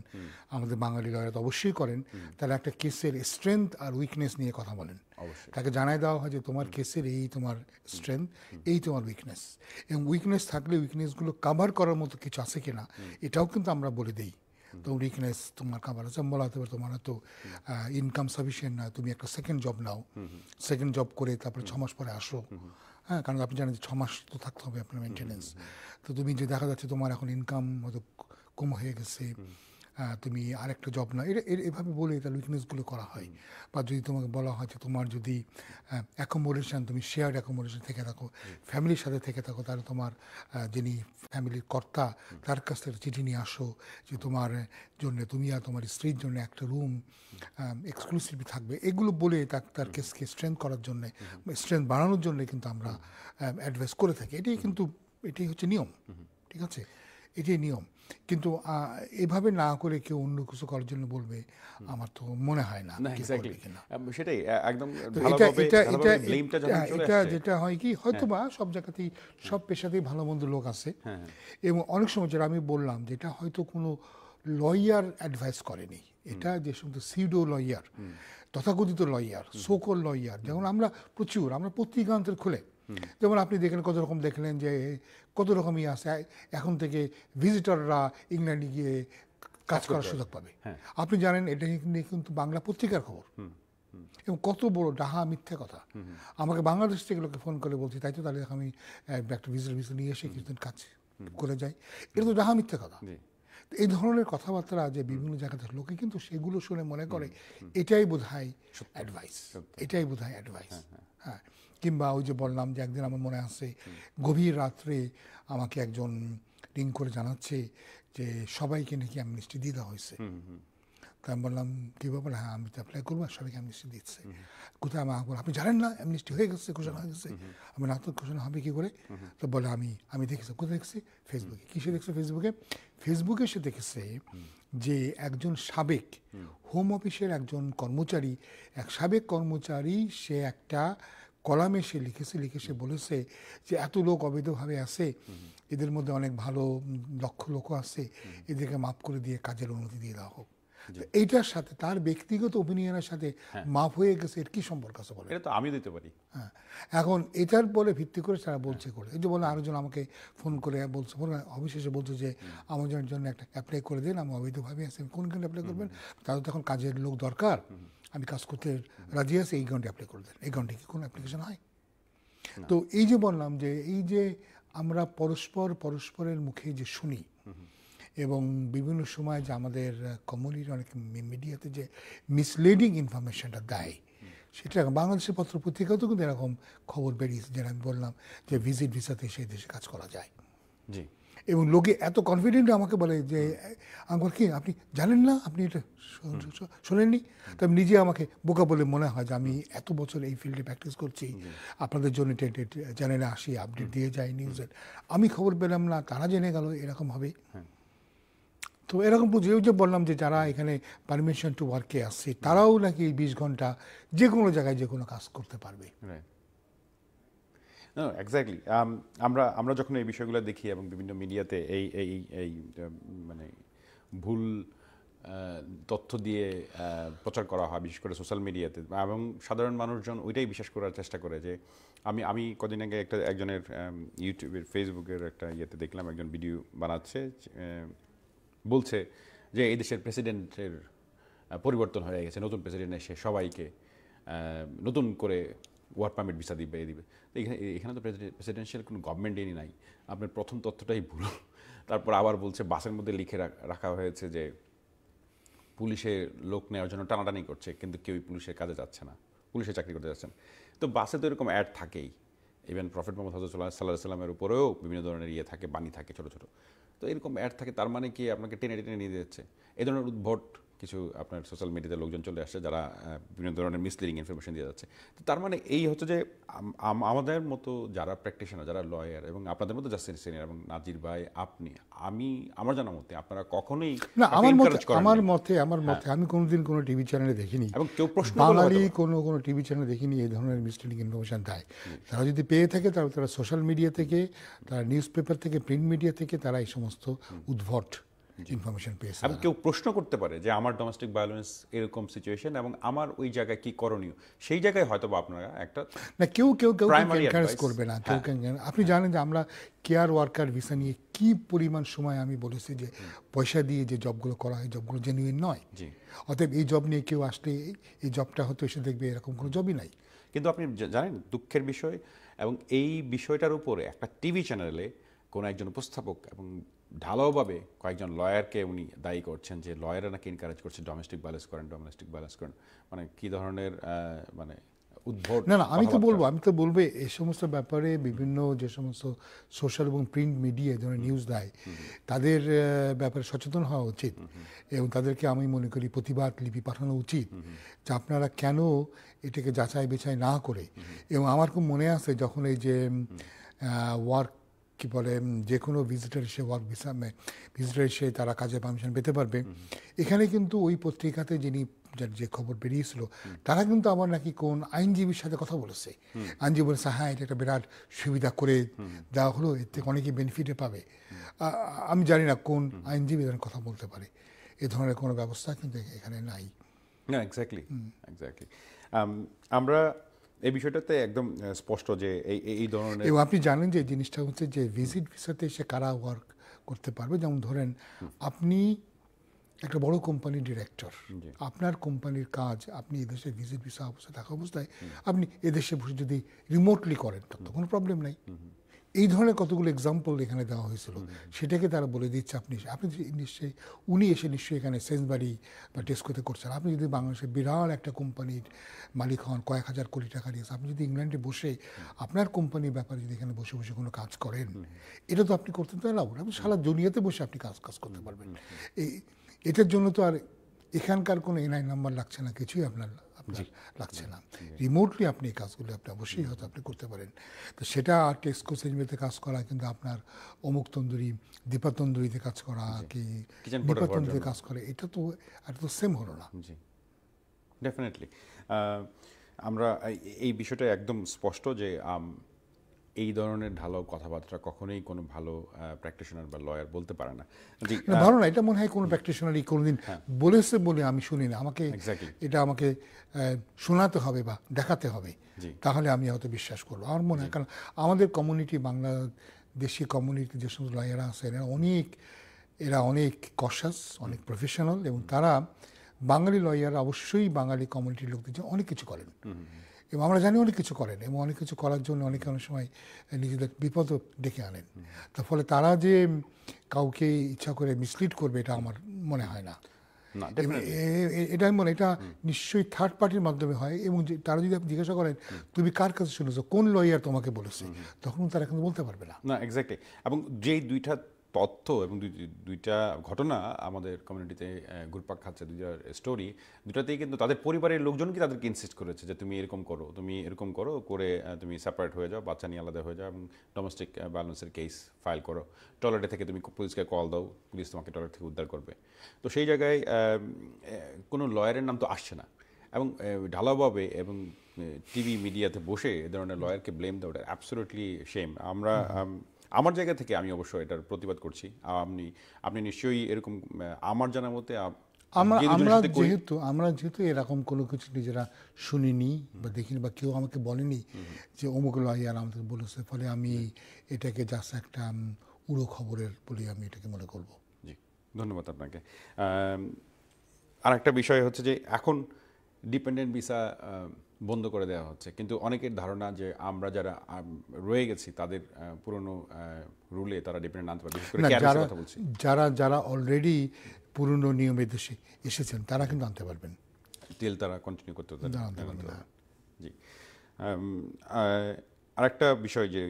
আমাদের বাঙালি লয়ার তো অবশ্যই করেন তারা একটা কেসের স্ট্রেংথ আর উইকনেস নিয়ে কথা বলেন তাকে জানাই দেওয়া হয় যে তোমার কেসের এই তোমার স্ট্রেংথ এই তোমার উইকনেস এবং উইকনেস থাকলে উইকনেসগুলো কাভার করার মতো কিছু আছে কিনা এটাও কিন্তু আমরা বলে দিই তো উইকনেস তোমার খাবার আছে বলা হতে পারে তোমার হয়তো ইনকাম সাফিসিয়েন্ট না তুমি একটা সেকেন্ড জব নাও সেকেন্ড জব করে তারপরে ছ মাস পরে আসো হ্যাঁ কারণ আপনি জানেন যে ছ মাস তো থাকতে হবে আপনার মেনটেনেন্স তো তুমি যে দেখা যাচ্ছে তোমার এখন ইনকাম হয়তো কম হয়ে গেছে তুমি আরেকটা জব না এটা এভাবে বলে এটা উইকনেসগুলো করা হয় বা যদি তোমাকে বলা হয় যে তোমার যদি অ্যাকোমোডেশন তুমি শেয়ার্ড অ্যাকোমোডেশন থেকে থাকো ফ্যামিলির সাথে থেকে থাকো তাহলে তোমার যিনি ফ্যামিলির কর্তা তার কাছ থেকে চিঠি নিয়ে আসো যে তোমার জন্য তুমি আর তোমার স্ত্রীর জন্য একটা রুম এক্সক্লুসিভ থাকবে এগুলো বলে তার তার কেসকে স্ট্রেংথ করার জন্যে স্ট্রেংথ বাড়ানোর জন্য কিন্তু আমরা অ্যাডভাইস করে থাকি এটাই কিন্তু এটাই হচ্ছে নিয়ম ঠিক আছে এটাই নিয়ম কিন্তু এভাবে না করে কেউ অন্য কিছু করার জন্য বলবে আমার তো মনে হয় না এটা যেটা হয় কি হ্যাঁ। হয়তো বা সব জায়গাতেই সব পেশাতেই ভালো মন্দ লোক আছে হ্যাঁ, হ্যাঁ। এবং অনেক সময় যেটা আমি বললাম যেটা হয়তো কোনো লয়ার অ্যাডভাইস করেনি এটা যে সমস্ত সিডো লয়ার তথাকথিত লয়ার সোকল লয়ার যেমন আমরা প্রচুর আমরা পত্রিকান্তের খুলে যেমন আপনি দেখেন কত রকম দেখলেন যে কত রকমই আছে এখন থেকে ভিজিটররা ইংল্যান্ডে গিয়ে কাজ করার সুযোগ পাবে হ্যাঁ। আপনি জানেন এটা কিন্তু বাংলা পত্রিকার খবর এবং কত বড় ডাহা মিথ্যা কথা আমাকে বাংলাদেশ থেকে লোকে ফোন করে বলছি তাই তো তাহলে আমি একটা ভিজিটর ভিজিট নিয়ে এসে কিছুদিন কাজ করে যাই এটা তো ডাহা মিথ্যা কথা এই ধরনের কথাবার্তা যে বিভিন্ন জায়গাতে লোকে কিন্তু সেগুলো শুনে মনে করে এটাই বোধ হয় অ্যাডভাইস এটাই বোধ হয় অ্যাডভাইস হ্যাঁ, হ্যাঁ।, হ্যাঁ। কিংবা ওই যে বললাম যে একদিন আমার মনে আছে গভীর রাত্রে আমাকে একজন রিং করে জানাচ্ছে যে সবাইকে নাকি অ্যামনিস্টি দিয়ে দেওয়া হয়েছে তা আমি বললাম কী ব্যাপার হ্যাঁ আমি তো অ্যাপ্লাই করবো সবাইকে অ্যামনিস্টি দিচ্ছে কোথায় আমি বললাম আপনি জানেন না অ্যামনিস্টি হয়ে গেছে ঘোষণা হয়ে গেছে আমি না তো ঘোষণা হবে কী করে তো বলে আমি আমি দেখেছি কোথায় দেখছি ফেসবুকে কিসে দেখছে ফেসবুকে ফেসবুকে সে দেখেছে যে একজন সাবেক হোম অফিসের একজন কর্মচারী এক সাবেক কর্মচারী সে একটা কলামে সে লিখেছে লিখে সে বলেছে যে এত লোক অবৈধভাবে আছে এদের মধ্যে অনেক ভালো লক্ষ লোক আছে এদেরকে মাফ করে দিয়ে কাজের অনুমতি দিয়ে দেওয়া হোক এইটার সাথে তার ব্যক্তিগত ওপিনিয়নের সাথে হ্যাঁ। মাফ হয়ে গেছে এর কি সম্পর্ক আছে বলে এটা তো আমি দিতে পারি হ্যাঁ এখন এটার বলে ভিত্তি করে তারা বলছে করে এই যে বলে আরেকজন আমাকে ফোন করে বলছে বলে অবশেষে বলছে যে আমার জন্য একটা অ্যাপ্লাই করে দিন আমি অবৈধভাবে আছি কোন কোন অ্যাপ্লাই করবেন তাদের তো এখন কাজের লোক দরকার আমি কাজ করতে রাজি আছি এই গ্রাউন্ডে অ্যাপ্লাই করে দেন এই গ্রাউন্ডে কি কোনো অ্যাপ্লিকেশন হয় তো এই যে বললাম যে এই যে আমরা পরস্পর পরস্পরের মুখে যে শুনি এবং বিভিন্ন সময় যে আমাদের কমিউনিটি অনেক মিডিয়াতে যে মিসলিডিং ইনফরমেশনটা দেয় সেটা বাংলাদেশের পত্র পত্রিকাও তো কিন্তু এরকম খবর বেরিয়েছে যেটা আমি বললাম যে ভিজিট ভিসাতে সেই দেশে কাজ করা যায় জি এবং লোকে এত কনফিডেন্ট আমাকে বলে যে আমার কি আপনি জানেন না আপনি এটা শোনেননি তো আমি নিজে আমাকে বোকা বলে মনে হয় যে আমি এত বছর এই ফিল্ডে প্র্যাকটিস করছি আপনাদের জন্য চ্যানেলে আসি আপডেট দিয়ে যাই নিউজের আমি খবর পেলাম না তারা জেনে গেল এরকম হবে হ্যাঁ। তো এরকম বুঝেও যে বললাম যে যারা এখানে পারমিশন টু ওয়ার্কে আসছে তারাও নাকি বিশ ঘন্টা যে কোনো জায়গায় যে কোনো কাজ করতে পারবে এক্স্যাক্টলি um, আমরা আমরা যখন এই বিষয়গুলো দেখি এবং বিভিন্ন মিডিয়াতে এই এই এই মানে ভুল তথ্য দিয়ে প্রচার করা হয় বিশেষ করে সোশ্যাল মিডিয়াতে এবং সাধারণ মানুষজন ওইটাই বিশ্বাস করার চেষ্টা করে যে আমি আমি কদিন আগে একটা একজনের ইউটিউবের ফেসবুকের একটা ইয়েতে দেখলাম একজন ভিডিও বানাচ্ছে বলছে যে এই দেশের প্রেসিডেন্টের পরিবর্তন হয়ে গেছে নতুন প্রেসিডেন্ট এসে সবাইকে নতুন করে ওয়ার্ক পারমিট ভিসা দিবে দিবে তো এখানে এখানে তো প্রেসিডেন্সিয়াল কোনো গভর্নমেন্টেরই নাই আপনার প্রথম তথ্যটাই ভুল তারপর আবার বলছে বাসের মধ্যে লিখে রাখা হয়েছে যে পুলিশে লোক নেওয়ার জন্য টানাটানি করছে কিন্তু কেউই পুলিশের কাজে যাচ্ছে না পুলিশে চাকরি করতে যাচ্ছেন তো বাসে তো এরকম অ্যাড থাকেই ইভেন প্রফেট মোহাম্মদ হজরতুল্লাহ সাল্লাহ সাল্লামের উপরেও বিভিন্ন ধরনের ইয়ে থাকে বাণী থাকে ছোটো ছোটো তো এরকম অ্যাড থাকে তার মানে কি আপনাকে টেনে টেনে নিয়ে যাচ্ছে এ ধরনের উদ্ভট কিছু আপনার সোশ্যাল মিডিয়াতে লোকজন চলে আসছে যারা বিভিন্ন ধরনের মিসলিডিং ইনফরমেশন দিয়ে যাচ্ছে তার মানে এই হচ্ছে যে আমাদের মতো যারা প্র্যাকটিশনার যারা লয়ার এবং আপনাদের মতো জাস্টিস সিনিয়র এবং নাজির ভাই আপনি আমি আমার জানা মতে আপনারা কখনোই না আমার মতে আমার মতে হ্যাঁ। আমার মতে আমি কোনোদিন কোনো টিভি চ্যানেলে দেখিনি এবং কেউ প্রশ্ন বাঙালি কোনো কোনো টিভি চ্যানেলে দেখিনি এই ধরনের মিসলিডিং ইনফরমেশন দেয় তারা যদি পেয়ে থাকে তাহলে তারা সোশ্যাল মিডিয়া থেকে তারা নিউজ পেপার থেকে প্রিন্ট মিডিয়া থেকে তারা এই সমস্ত উদ্ভট ইনফরমেশন পেয়েছে আমি কেউ প্রশ্ন করতে পারে যে আমার ডোমেস্টিক ভায়োলেন্স এরকম সিচুয়েশন এবং আমার ওই জায়গায় কি করণীয় সেই জায়গায় হয়তো বা আপনারা একটা না কেউ কেউ কেউ এনকারেজ করবে না কেউ হ্যাঁ। আপনি হ্যাঁ। জানেন যে আমরা কেয়ার ওয়ার্কার ভিসা নিয়ে কি পরিমাণ সময় আমি বলেছি যে পয়সা দিয়ে যে জবগুলো করা হয় জবগুলো জেনুইন নয় অতএব এই জব নিয়ে কেউ আসলে এই জবটা হয়তো এসে দেখবে এরকম কোনো জবই নাই কিন্তু আপনি জানেন দুঃখের বিষয় এবং এই বিষয়টার উপরে একটা টিভি চ্যানেলে কোনো একজন উপস্থাপক এবং ঢালাওভাবে কয়েকজন লয়ারকে উনি দায়ী করছেন যে লয়াররা নাকি এনকারেজ করছে ডোমেস্টিক ব্যালেন্স করেন ডোমেস্টিক ব্যালেন্স করেন মানে কি ধরনের মানে না না আমি তো বলবো আমি তো বলবো এই সমস্ত ব্যাপারে বিভিন্ন যে সমস্ত সোশ্যাল এবং প্রিন্ট মিডিয়া ধরনের নিউজ দেয় তাদের ব্যাপারে সচেতন হওয়া উচিত এবং তাদেরকে আমি মনে করি প্রতিবাদ লিপি পাঠানো উচিত যে আপনারা কেন এটাকে যাচাই বেছাই না করে এবং আমার খুব মনে আছে যখন এই যে ওয়ার্ক কি বলে যে কোনো ভিজিটার এসে ওয়ার্ক ভিসা ভিজিটার এসে তারা কাজের পারমিশন পেতে পারবে এখানে কিন্তু ওই পত্রিকাতে যিনি যে খবর বেরিয়েছিল তারা কিন্তু আমার নাকি কোন আইনজীবীর সাথে কথা বলেছে আইনজীবী বলেছে হ্যাঁ এটা একটা বিরাট সুবিধা করে দেওয়া হলো এর থেকে অনেকেই বেনিফিটে পাবে আমি জানি না কোন আইনজীবী কথা বলতে পারে এ ধরনের কোনো ব্যবস্থা কিন্তু এখানে নাই না এক্স্যাক্টলি এক্স্যাক্টলি আমরা এই বিষয়টাতে একদম স্পষ্ট যে এই এই ধরনের আপনি জানেন যে জিনিসটা হচ্ছে যে ভিজিট ভিসাতে সে কারা ওয়ার্ক করতে পারবে যেমন ধরেন আপনি একটা বড় কোম্পানি ডিরেক্টর আপনার কোম্পানির কাজ আপনি এদেশে ভিজিট ভিসা অবস্থায় থাকা অবস্থায় আপনি এদেশে বসে যদি রিমোটলি করেন তো কোনো প্রবলেম নাই এই ধরনের কতগুলো এক্সাম্পল এখানে দেওয়া হয়েছিল সেটাকে তারা বলে দিচ্ছে আপনি আপনি নিশ্চয়ই উনি এসে নিশ্চয়ই এখানে সেন্সবাড়ি বা টেস্কোতে করছেন আপনি যদি বাংলাদেশের বিরাট একটা কোম্পানির মালিক হন কয়েক হাজার কোটি টাকা দিয়েছে আপনি যদি ইংল্যান্ডে বসে আপনার কোম্পানির ব্যাপারে যদি এখানে বসে বসে কোনো কাজ করেন এটা তো আপনি করতে তো লাভ আপনি সারা দুনিয়াতে বসে আপনি কাজ কাজ করতে পারবেন এই এটার জন্য তো আর এখানকার কোনো এনআই নাম্বার লাগছে না কিছুই আপনার লাগছে না রিমোটলি আপনি এই কাজগুলো আপনি অবশ্যই হয়তো আপনি করতে পারেন তো সেটা আর টেক্সকো সেজমেতে কাজ করা কিন্তু আপনার অমুক তন্দুরি দীপা তন্দুরিতে কাজ করা কি দীপা তন্দুরিতে কাজ করে এটা তো এটা তো সেম হলো না ডেফিনেটলি আমরা এই বিষয়টা একদম স্পষ্ট যে এই ধরনের ঢালাও কথাবার্তা কখনোই কোনো ভালো প্র্যাকটিশনার বা লয়ার বলতে পারে না ভালো না এটা মনে হয় কোনো প্র্যাকটিশনারই কোনোদিন হ্যাঁ। বলেছে বলে আমি শুনি না আমাকে এটা আমাকে শোনাতে হবে বা দেখাতে হবে তাহলে আমি হয়তো বিশ্বাস করবো আমার মনে হয় কারণ আমাদের কমিউনিটি বাংলাদেশি কমিউনিটি যে সমস্ত লয়াররা আছে এরা অনেক এরা অনেক কশাস অনেক প্রফেশনাল এবং তারা বাঙালি লয়ার অবশ্যই বাঙালি কমিউনিটির লোকদের অনেক কিছু করেন এবং আমরা জানি অনেক কিছু করেন এবং অনেক কিছু করার জন্য অনেকে অনেক সময় নিজেদের বিপদ ডেকে আনেন তার ফলে তারা যে কাউকে ইচ্ছা করে মিসলিড করবে এটা আমার মনে হয় না এটা মনে এটা নিশ্চয়ই থার্ড পার্টির মাধ্যমে হয় এবং তারা যদি আপনি জিজ্ঞাসা করেন তুমি কার কাছে শুনেছো কোন লয়ার তোমাকে বলেছে তখন তারা কিন্তু বলতে পারবে না না এক্স্যাক্টলি এবং যেই দুইটা তথ্য এবং দুইটা ঘটনা আমাদের কমিউনিটিতে ঘুরপাক খাচ্ছে দুইটা স্টোরি দুটাতেই কিন্তু তাদের পরিবারের লোকজন কি তাদেরকে ইনসিস্ট করেছে যে তুমি এরকম করো তুমি এরকম করো করে তুমি সেপারেট হয়ে যাও বাচ্চা নিয়ে আলাদা হয়ে যাও এবং ডোমেস্টিক ভায়োলেন্সের কেস ফাইল করো টয়লেটে থেকে তুমি পুলিশকে কল দাও পুলিশ তোমাকে টয়লেট থেকে উদ্ধার করবে তো সেই জায়গায় কোনো লয়ারের নাম তো আসছে না এবং ঢালাওভাবে এবং টিভি মিডিয়াতে বসে এ ধরনের লয়ারকে ব্লেম দেওয়াটা অ্যাবসোলুটলি শেম আমরা আমার জায়গা থেকে আমি অবশ্য এটার প্রতিবাদ করছি আপনি আপনি নিশ্চয়ই এরকম আমার জানা মতে আমরা আমরা যেহেতু আমরা যেহেতু এরকম কোনো কিছু নিজেরা শুনিনি বা দেখিনি বা কেউ আমাকে বলেনি যে অমুক লয়ার আমাদের বলেছে ফলে আমি এটাকে জাস্ট একটা উড়ো খবরের বলে আমি এটাকে মনে করব জি ধন্যবাদ আপনাকে আর একটা বিষয় হচ্ছে যে এখন ডিপেন্ডেন্ট ভিসা বন্ধ করে দেওয়া হচ্ছে কিন্তু অনেকের ধারণা যে আমরা যারা রয়ে গেছি তাদের পুরনো রুলে তারা ডিপেন্ডেন্ট আনতে পারবে কথা বলছি যারা যারা অলরেডি পুরনো নিয়মের দেশে এসেছেন তারা কিন্তু আনতে পারবেন তেল তারা কন্টিনিউ করতে জি আরেকটা বিষয় যে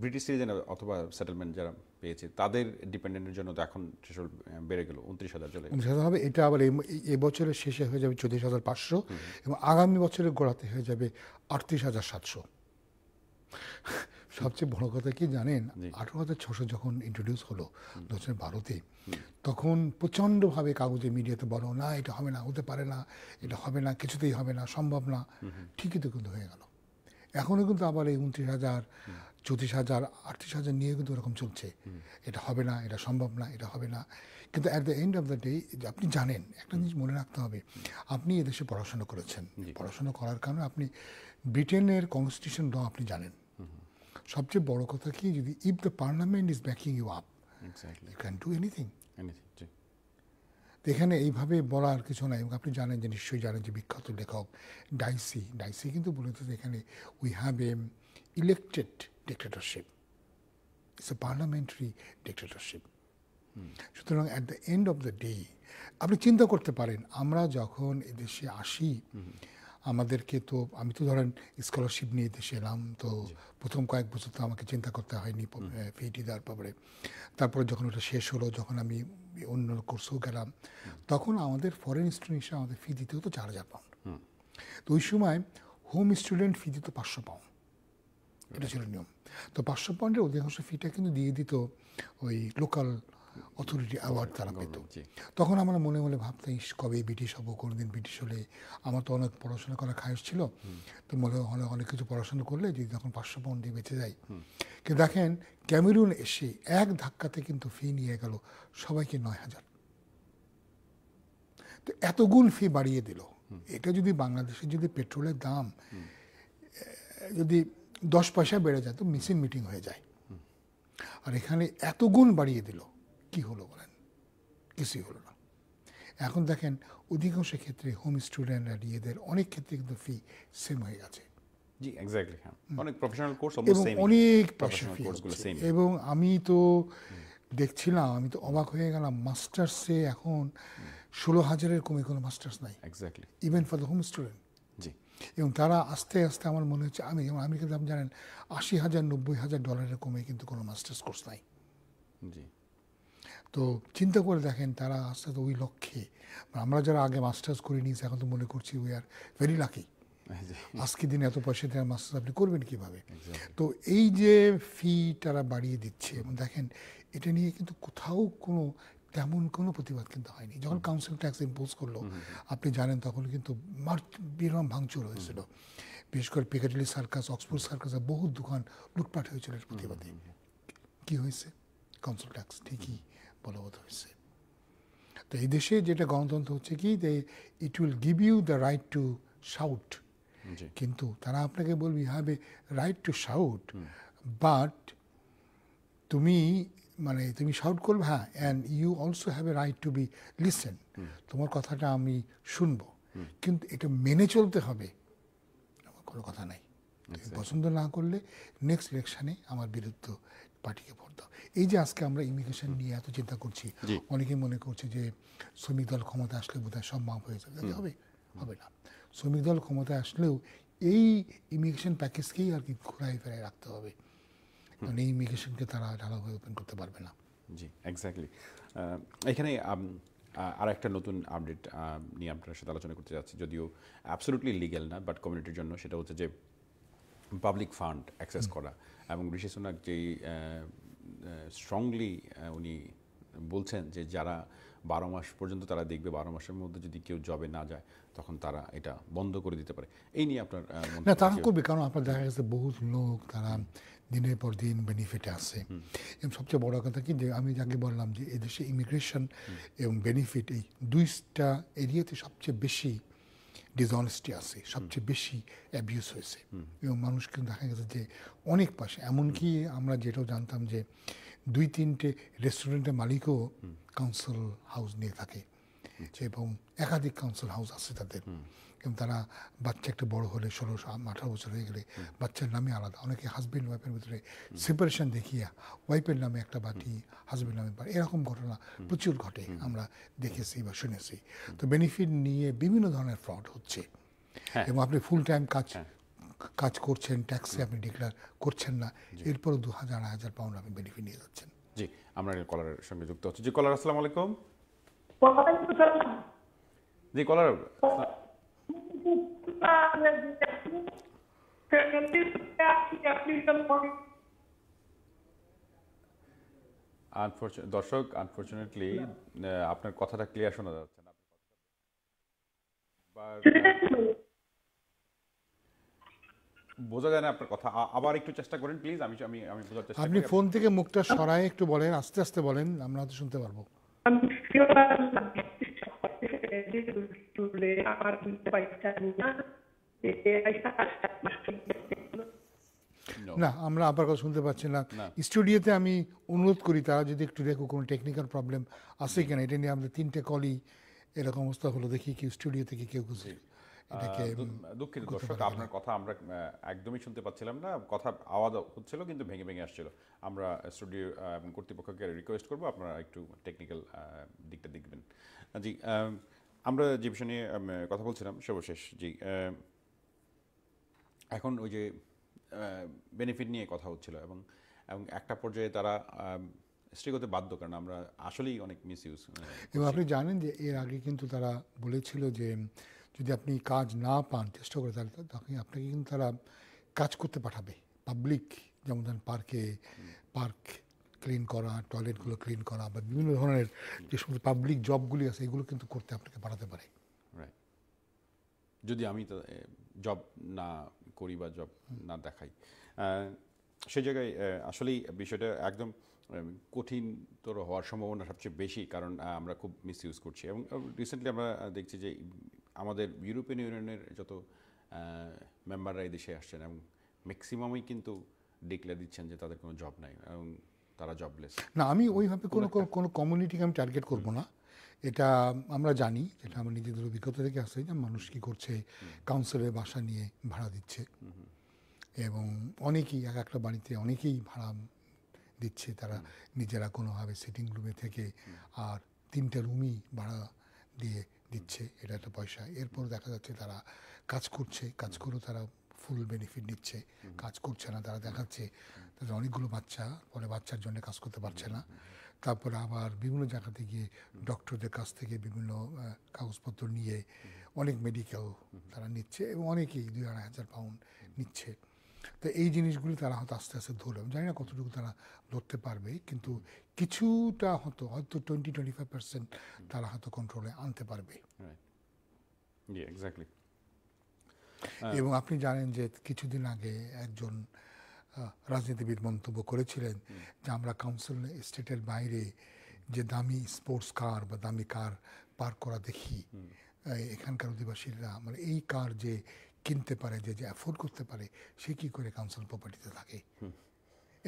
ব্রিটিশ সিটিজেন অথবা সেটেলমেন্ট যারা পেয়েছে তাদের ডিপেন্ডেন্টের জন্য তো এখন সেসব বেড়ে গেল উনত্রিশ হাজার চলে উনত্রিশ হাজার হবে এটা আবার এই বছরের শেষে হয়ে যাবে চৌত্রিশ হাজার পাঁচশো এবং আগামী বছরের গোড়াতে হয়ে যাবে আটত্রিশ হাজার সাতশো সবচেয়ে বড় কথা কি জানেন আঠারো হাজার ছশো যখন ইন্ট্রোডিউস হলো দু হাজার বারোতে তখন প্রচণ্ডভাবে কাগজে মিডিয়াতে বলো না এটা হবে না হতে পারে না এটা হবে না কিছুতেই হবে না সম্ভব না ঠিকই তো কিন্তু হয়ে গেল এখনও কিন্তু আবার এই উনত্রিশ হাজার চৌত্রিশ হাজার আটত্রিশ হাজার নিয়ে কিন্তু ওরকম চলছে এটা হবে না এটা সম্ভব না এটা হবে না কিন্তু at the end of the day আপনি জানেন একটা জিনিস মনে রাখতে হবে আপনি এদেশে পড়াশোনা করেছেন পড়াশোনা করার কারণে আপনি ব্রিটেনের কনস্টিটিউশন ল আপনি জানেন সবচেয়ে বড় কথা কি যদি if the parliament is backing you up you can do anything এখানে এইভাবে বলার কিছু নাই এবং আপনি জানেন যে নিশ্চয়ই জানেন যে বিখ্যাত লেখক ডাইসি ডাইসি কিন্তু বলে এখানে we have an elected dictatorship. It's a parliamentary dictatorship. সুতরাং at the end of the day আপনি চিন্তা করতে পারেন আমরা যখন এদেশে আসি আমাদেরকে তো আমি তো ধরেন স্কলারশিপ নিয়ে দেশে এলাম তো প্রথম কয়েক বছর তো আমাকে চিন্তা করতে হয়নি ফিটি দেওয়ার পরে তারপরে যখন ওটা শেষ হলো যখন আমি অন্য কোর্সেও গেলাম তখন আমাদের ফরেন স্টুডেন্ট হিসেবে আমাদের ফি দিতে হতো চার হাজার পাউন্ড তো ওই সময় হোম স্টুডেন্ট ফি দিত পাঁচশো পাউন্ড এটা ছিল নিয়ম তো পাঁচশো পয়েন্টের অধিকাংশ ফিটা কিন্তু দিয়ে দিত ওই লোকাল অথরিটি অ্যাওয়ার্ড তারা পেত তখন আমরা মনে মনে ভাবতাম কবে ব্রিটিশ হবো কোনোদিন ব্রিটিশ হলে আমার তো অনেক পড়াশোনা করা খায়স ছিল তো মনে হয় অনেক কিছু পড়াশোনা করলে যদি তখন পাঁচশো পাউন্ড দিয়ে বেঁচে যায় কিন্তু দেখেন ক্যামেরুন এসে এক ধাক্কাতে কিন্তু ফি নিয়ে গেল সবাইকে নয় হাজার তো এত গুণ ফি বাড়িয়ে দিল এটা যদি বাংলাদেশে যদি পেট্রোলের দাম যদি দশ পয়সা বেড়ে যায় তো মিসিং মিটিং হয়ে যায় আর এখানে এত গুণ বাড়িয়ে দিল কি হলো বলেন কিছুই হলো না এখন দেখেন অধিকাংশ ক্ষেত্রে হোম স্টুডেন্ট আর ইয়েদের অনেক ক্ষেত্রে কিন্তু ফি সেম হয়ে গেছে হ্যাঁ। অনেক প্রফেশনাল কোর্স এবং আমি তো দেখছিলাম আমি তো অবাক হয়ে গেলাম মাস্টার্সে এখন ষোলো হাজারের কমে কোনো মাস্টার্স নাই even for the home student এবং তারা আস্তে আস্তে আমার মনে হচ্ছে আমি যেমন আমি আপনি জানেন আশি হাজার নব্বই হাজার ডলারের কমে কিন্তু কোনো মাস্টার্স কোর্স নাই জি তো চিন্তা করে দেখেন তারা আস্তে আস্তে ওই লক্ষ্যে মানে আমরা যারা আগে মাস্টার্স করে নিয়েছি এখন তো মনে করছি উই আর ভেরি লাকি আজকের দিনে এত পয়সা দিয়ে মাস্টার্স আপনি করবেন কিভাবে তো এই যে ফি তারা বাড়িয়ে দিচ্ছে এবং দেখেন এটা নিয়ে কিন্তু কোথাও কোনো তেমন কোনো প্রতিবাদ কিন্তু হয়নি যখন কাউন্সিল ট্যাক্স ইম্পোজ করলো আপনি জানেন তখন কিন্তু মার্চ ভাঙচুর হয়েছিল বিশেষ করে পিকাডিলি সার্কাস অক্সফোর্ড সার্কাসে বহু দোকান লুটপাট হয়েছিল এর প্রতিবাদে কি হয়েছে কাউন্সিল ট্যাক্স ঠিকই বলবৎ হয়েছে তো এই দেশে যেটা গণতন্ত্র হচ্ছে কি যে it will give you the right to shout কিন্তু তারা আপনাকে বলবে have a right to shout but তুমি মানে তুমি শাউট করবে হ্যাঁ and you also have a right to be listen তোমার কথাটা আমি শুনবো কিন্তু এটা মেনে চলতে হবে আমার কোনো কথা নাই আচ্ছা। পছন্দ না করলে নেক্সট ইলেকশানে আমার বিরুদ্ধে পার্টিকে ভোট দাও এই যে আজকে আমরা ইমিগ্রেশন নিয়ে এত চিন্তা করছি অনেকে মনে করছে যে শ্রমিক দল ক্ষমতা আসলে বোধহয় সম্ভব হয়ে যাবে হবে হবে না শ্রমিক দল ক্ষমতা আসলেও এই ইমিগ্রেশন প্যাকেজকেই আর কি ঘোরায় ফেরায় রাখতে হবে মানে এই ইমিগ্রেশনকে তারা ঢালাভাবে ওপেন করতে পারবে না জি এক্স্যাক্টলি এখানে আর একটা নতুন আপডেট নিয়ে আপনার সাথে আলোচনা করতে যাচ্ছি যদিও অ্যাবসলুটলি লিগ্যাল না বাট কমিউনিটির জন্য সেটা হচ্ছে যে পাবলিক ফান্ড অ্যাক্সেস করা এবং ঋষি যেই স্ট্রংলি উনি বলছেন যে যারা বারো মাস পর্যন্ত তারা দেখবে বারো মাসের মধ্যে যদি কেউ জবে না যায় তখন তারা এটা বন্ধ করে দিতে পারে এই নিয়ে আপনার না তারা করবে কারণ আপনার দেখা গেছে বহু লোক তারা দিনের পর দিন বেনিফিটে আসে এবং সবচেয়ে বড় কথা কি যে আমি আগে বললাম যে এদেশে ইমিগ্রেশন এবং বেনিফিট এই দুইটা এরিয়াতে সবচেয়ে বেশি ডিসঅনেস্টি আছে সবচেয়ে বেশি অ্যাবিউজ হয়েছে এবং মানুষ কিন্তু দেখা গেছে যে অনেক পাশে এমনকি আমরা যেটাও জানতাম যে দুই তিনটে রেস্টুরেন্টের মালিকও কাউন্সিল হাউস নিয়ে থাকে আচ্ছা। এবং একাধিক কাউন্সিল হাউস আছে তাদের এবং তারা বাচ্চা একটু বড় হলে ষোলো আঠারো বছর হয়ে গেলে বাচ্চার নামে আলাদা অনেকে হাজব্যান্ড ওয়াইফের ভিতরে সেপারেশন দেখিয়া ওয়াইফের নামে একটা বাটি হাজব্যান্ড নামে এরকম ঘটনা প্রচুর ঘটে আমরা দেখেছি বা শুনেছি তো বেনিফিট নিয়ে বিভিন্ন ধরনের ফ্রড হচ্ছে হ্যাঁ। এবং আপনি ফুল টাইম কাজ হ্যাঁ। কাজ করছেন ট্যাক্সি আপনি ডিক্লেয়ার করছেন না এরপরও দু হাজার আড়াই হাজার পাউন্ড আপনি বেনিফিট নিয়ে যাচ্ছেন জি আমরা কলারের সঙ্গে যুক্ত হচ্ছি জি কলার আসসালাম আলাইকুম জি কলার দর্শক আনফর্চুনেটলি আপনার কথাটা ক্লিয়ার শোনা যাচ্ছে না বোঝা যায় না আপনার কথা আবার একটু চেষ্টা করেন প্লিজ আমি আমি আমি বোঝার চেষ্টা আপনি ফোন থেকে মুখটা সরায় একটু বলেন আস্তে আস্তে বলেন আমরা তো শুনতে পারবো না আমরা আবার কথা শুনতে পাচ্ছি না স্টুডিওতে আমি অনুরোধ করি তারা যদি একটু দেখো কোনো টেকনিক্যাল প্রবলেম আছে কিনা এটা নিয়ে আমাদের তিনটে কলই এরকম অবস্থা হলো দেখি কি স্টুডিও থেকে কেউ খুঁজে দুঃখিত দর্শক আপনার কথা আমরা একদমই শুনতে পাচ্ছিলাম না কথা আওয়াজ হচ্ছিল কিন্তু ভেঙে ভেঙে আসছিল আমরা স্টুডিও এবং কর্তৃপক্ষকে রিকোয়েস্ট করব আপনারা একটু টেকনিক্যাল দিকটা দেখবেন জি আমরা যে বিষয় নিয়ে কথা বলছিলাম সর্বশেষ জি এখন ওই যে বেনিফিট নিয়ে কথা হচ্ছিল এবং এবং একটা পর্যায়ে তারা স্ট্রিক হতে বাধ্য কারণ আমরা আসলেই অনেক মিস ইউজ এবং আপনি জানেন যে এর আগে কিন্তু তারা বলেছিল যে যদি আপনি কাজ না পান চেষ্টা করে তাহলে তখন আপনাকে কিন্তু তারা কাজ করতে পাঠাবে পাবলিক যেমন ধরেন পার্কে পার্ক ক্লিন করা টয়লেটগুলো ক্লিন করা বা বিভিন্ন ধরনের যে সমস্ত পাবলিক জবগুলি আছে এগুলো কিন্তু করতে আপনাকে পাঠাতে পারে যদি আমি জব না করি বা জব না দেখাই সেই জায়গায় আসলেই বিষয়টা একদম কঠিনতর হওয়ার সম্ভাবনা সবচেয়ে বেশি কারণ আমরা খুব মিসইউজ করছি এবং রিসেন্টলি আমরা দেখছি যে আমাদের ইউরোপিয়ান ইউনিয়নের যত মেম্বাররা এই দেশে আসছেন এবং ম্যাক্সিমামই কিন্তু ডিক্লেয়ার দিচ্ছেন যে তাদের কোনো জব নাই এবং তারা জবলেস না আমি ওইভাবে কোনো কোনো কমিউনিটিকে আমি টার্গেট করব না এটা আমরা জানি যেটা আমার নিজেদের অভিজ্ঞতা থেকে আসে যে মানুষ কি করছে কাউন্সিলের বাসা নিয়ে ভাড়া দিচ্ছে এবং অনেকেই এক একটা বাড়িতে অনেকেই ভাড়া দিচ্ছে তারা নিজেরা কোনোভাবে সিটিং রুমে থেকে আর তিনটা রুমই ভাড়া দিয়ে দিচ্ছে এটা একটা পয়সা এরপর দেখা যাচ্ছে তারা কাজ করছে কাজ করেও তারা ফুল বেনিফিট নিচ্ছে কাজ করছে না তারা দেখাচ্ছে তাদের অনেকগুলো বাচ্চা পরে বাচ্চার জন্য কাজ করতে পারছে না তারপরে আবার বিভিন্ন জায়গাতে গিয়ে ডক্টরদের কাছ থেকে বিভিন্ন কাগজপত্র নিয়ে অনেক মেডিকেল তারা নিচ্ছে এবং অনেকেই দুই আড়াই হাজার পাউন্ড নিচ্ছে তো এই জিনিসগুলি তারা হয়তো আস্তে আস্তে ধরবে আমি জানি না কতটুকু তারা ধরতে পারবে কিন্তু কিছুটা হতো হয়তো টোয়েন্টি টোয়েন্টি ফাইভ পার্সেন্ট তারা হয়তো কন্ট্রোলে আনতে পারবে uh, এবং আপনি জানেন যে কিছুদিন আগে একজন রাজনীতিবিদ মন্তব্য করেছিলেন যে আমরা কাউন্সিল স্টেটের বাইরে যে দামি স্পোর্টস কার বা দামি কার পার্ক করা দেখি এখানকার অধিবাসীরা মানে এই কার যে কিনতে পারে যে যে অ্যাফোর্ড করতে পারে সে কি করে কাউন্সিল প্রপার্টিতে থাকে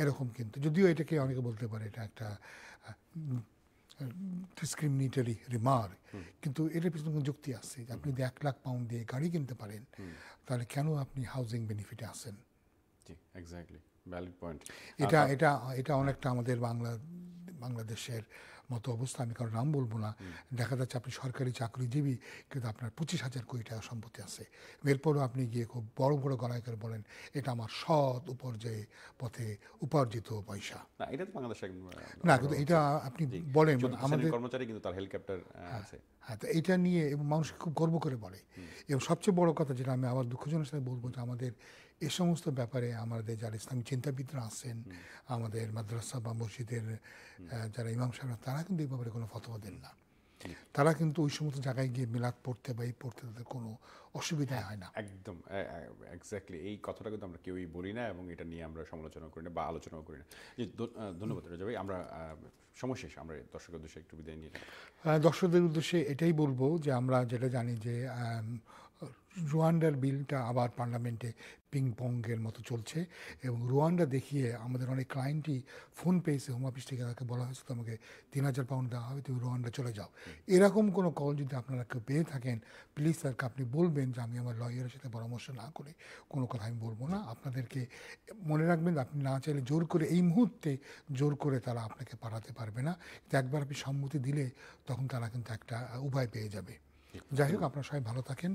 এরকম কিন্তু যদিও এটাকে অনেকে বলতে পারে এটা একটা ডিসক্রিমিনেটরি রিমার্ক কিন্তু এটার পিছনে কোনো যুক্তি আছে আপনি যদি এক লাখ পাউন্ড দিয়ে গাড়ি কিনতে পারেন তাহলে কেন আপনি হাউজিং বেনিফিটে আসেন পয়েন্ট এটা এটা এটা অনেকটা আমাদের বাংলা বাংলাদেশের মতো অবস্থা আমি কারোর নাম বলবো না দেখা যাচ্ছে আপনি সরকারি চাকরিজীবী কিন্তু আপনার পঁচিশ হাজার কোটি টাকা সম্পত্তি আছে এরপরও আপনি গিয়ে খুব বড় বড় গলায় করে বলেন এটা আমার সৎ উপার্জয়ে পথে উপার্জিত পয়সা না না কিন্তু এটা আপনি বলেন মানে আমাদের কর্মচারী কিন্তু তার হেলিকপ্টার হ্যাঁ, আছে হ্যাঁ তো এটা নিয়ে এবং মানুষ খুব গর্ব করে বলে এবং সবচেয়ে বড় কথা যেটা আমি আবার দুঃখজনের সাথে বলবো যে আমাদের এ সমস্ত ব্যাপারে আমাদের যারা ইসলামী চিন্তাবিদরা আছেন আমাদের মাদ্রাসা বা মসজিদের যারা ইমাম সাহেব তারা কিন্তু এই ব্যাপারে কোনো ফতোয়া দেন না তারা কিন্তু ওই সমস্ত জায়গায় গিয়ে মিলাদ পড়তে বা এই পড়তে তাদের কোনো অসুবিধা হ্যাঁ, হয় না একদম এক্স্যাক্টলি এই কথাটা কিন্তু আমরা কেউই বলি না এবং এটা নিয়ে আমরা সমালোচনা করি না বা আলোচনাও করি না ধন্যবাদ রাজা ভাই আমরা সময় শেষ আমরা দর্শকের উদ্দেশ্যে একটু বিদায় নিয়ে দর্শকদের উদ্দেশ্যে এটাই বলবো যে আমরা যেটা জানি যে রুয়ান্ডার বিলটা আবার পার্লামেন্টে পিং পঙ্গের মতো চলছে এবং রুয়ান্ডা দেখিয়ে আমাদের অনেক ক্লায়েন্টই ফোন পেয়েছে হোম অফিস থেকে তাকে বলা হয়েছে তোমাকে তিন হাজার পাউন্ড দেওয়া হবে তুমি রুয়ান্ডা চলে যাও এরকম কোনো কল যদি আপনারা কেউ পেয়ে থাকেন প্লিজ স্যারকে আপনি বলবেন যে আমি আমার লয়ারের সাথে পরামর্শ না করে কোনো কথা আমি বলবো না আপনাদেরকে মনে রাখবেন আপনি না চাইলে জোর করে এই মুহূর্তে জোর করে তারা আপনাকে পাঠাতে পারবে না একবার আপনি সম্মতি দিলে তখন তারা কিন্তু একটা উপায় পেয়ে যাবে যাই হোক আপনারা সবাই ভালো থাকেন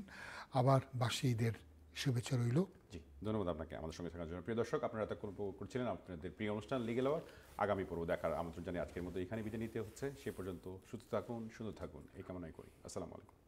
আবার বাসি ঈদের শুভেচ্ছা রইল জি ধন্যবাদ আপনাকে আমাদের সঙ্গে থাকার জন্য প্রিয় দর্শক আপনারা এতক্ষণ উপভোগ করছিলেন আপনাদের প্রিয় অনুষ্ঠান লিগেল আওয়ার আগামী পর্ব দেখার আমন্ত্রণ জানিয়ে আজকের মতো এখানে বিদায় নিতে হচ্ছে সে পর্যন্ত সুস্থ থাকুন সুন্দর থাকুন এই কামনাই করি আসসালামু আলাইকুম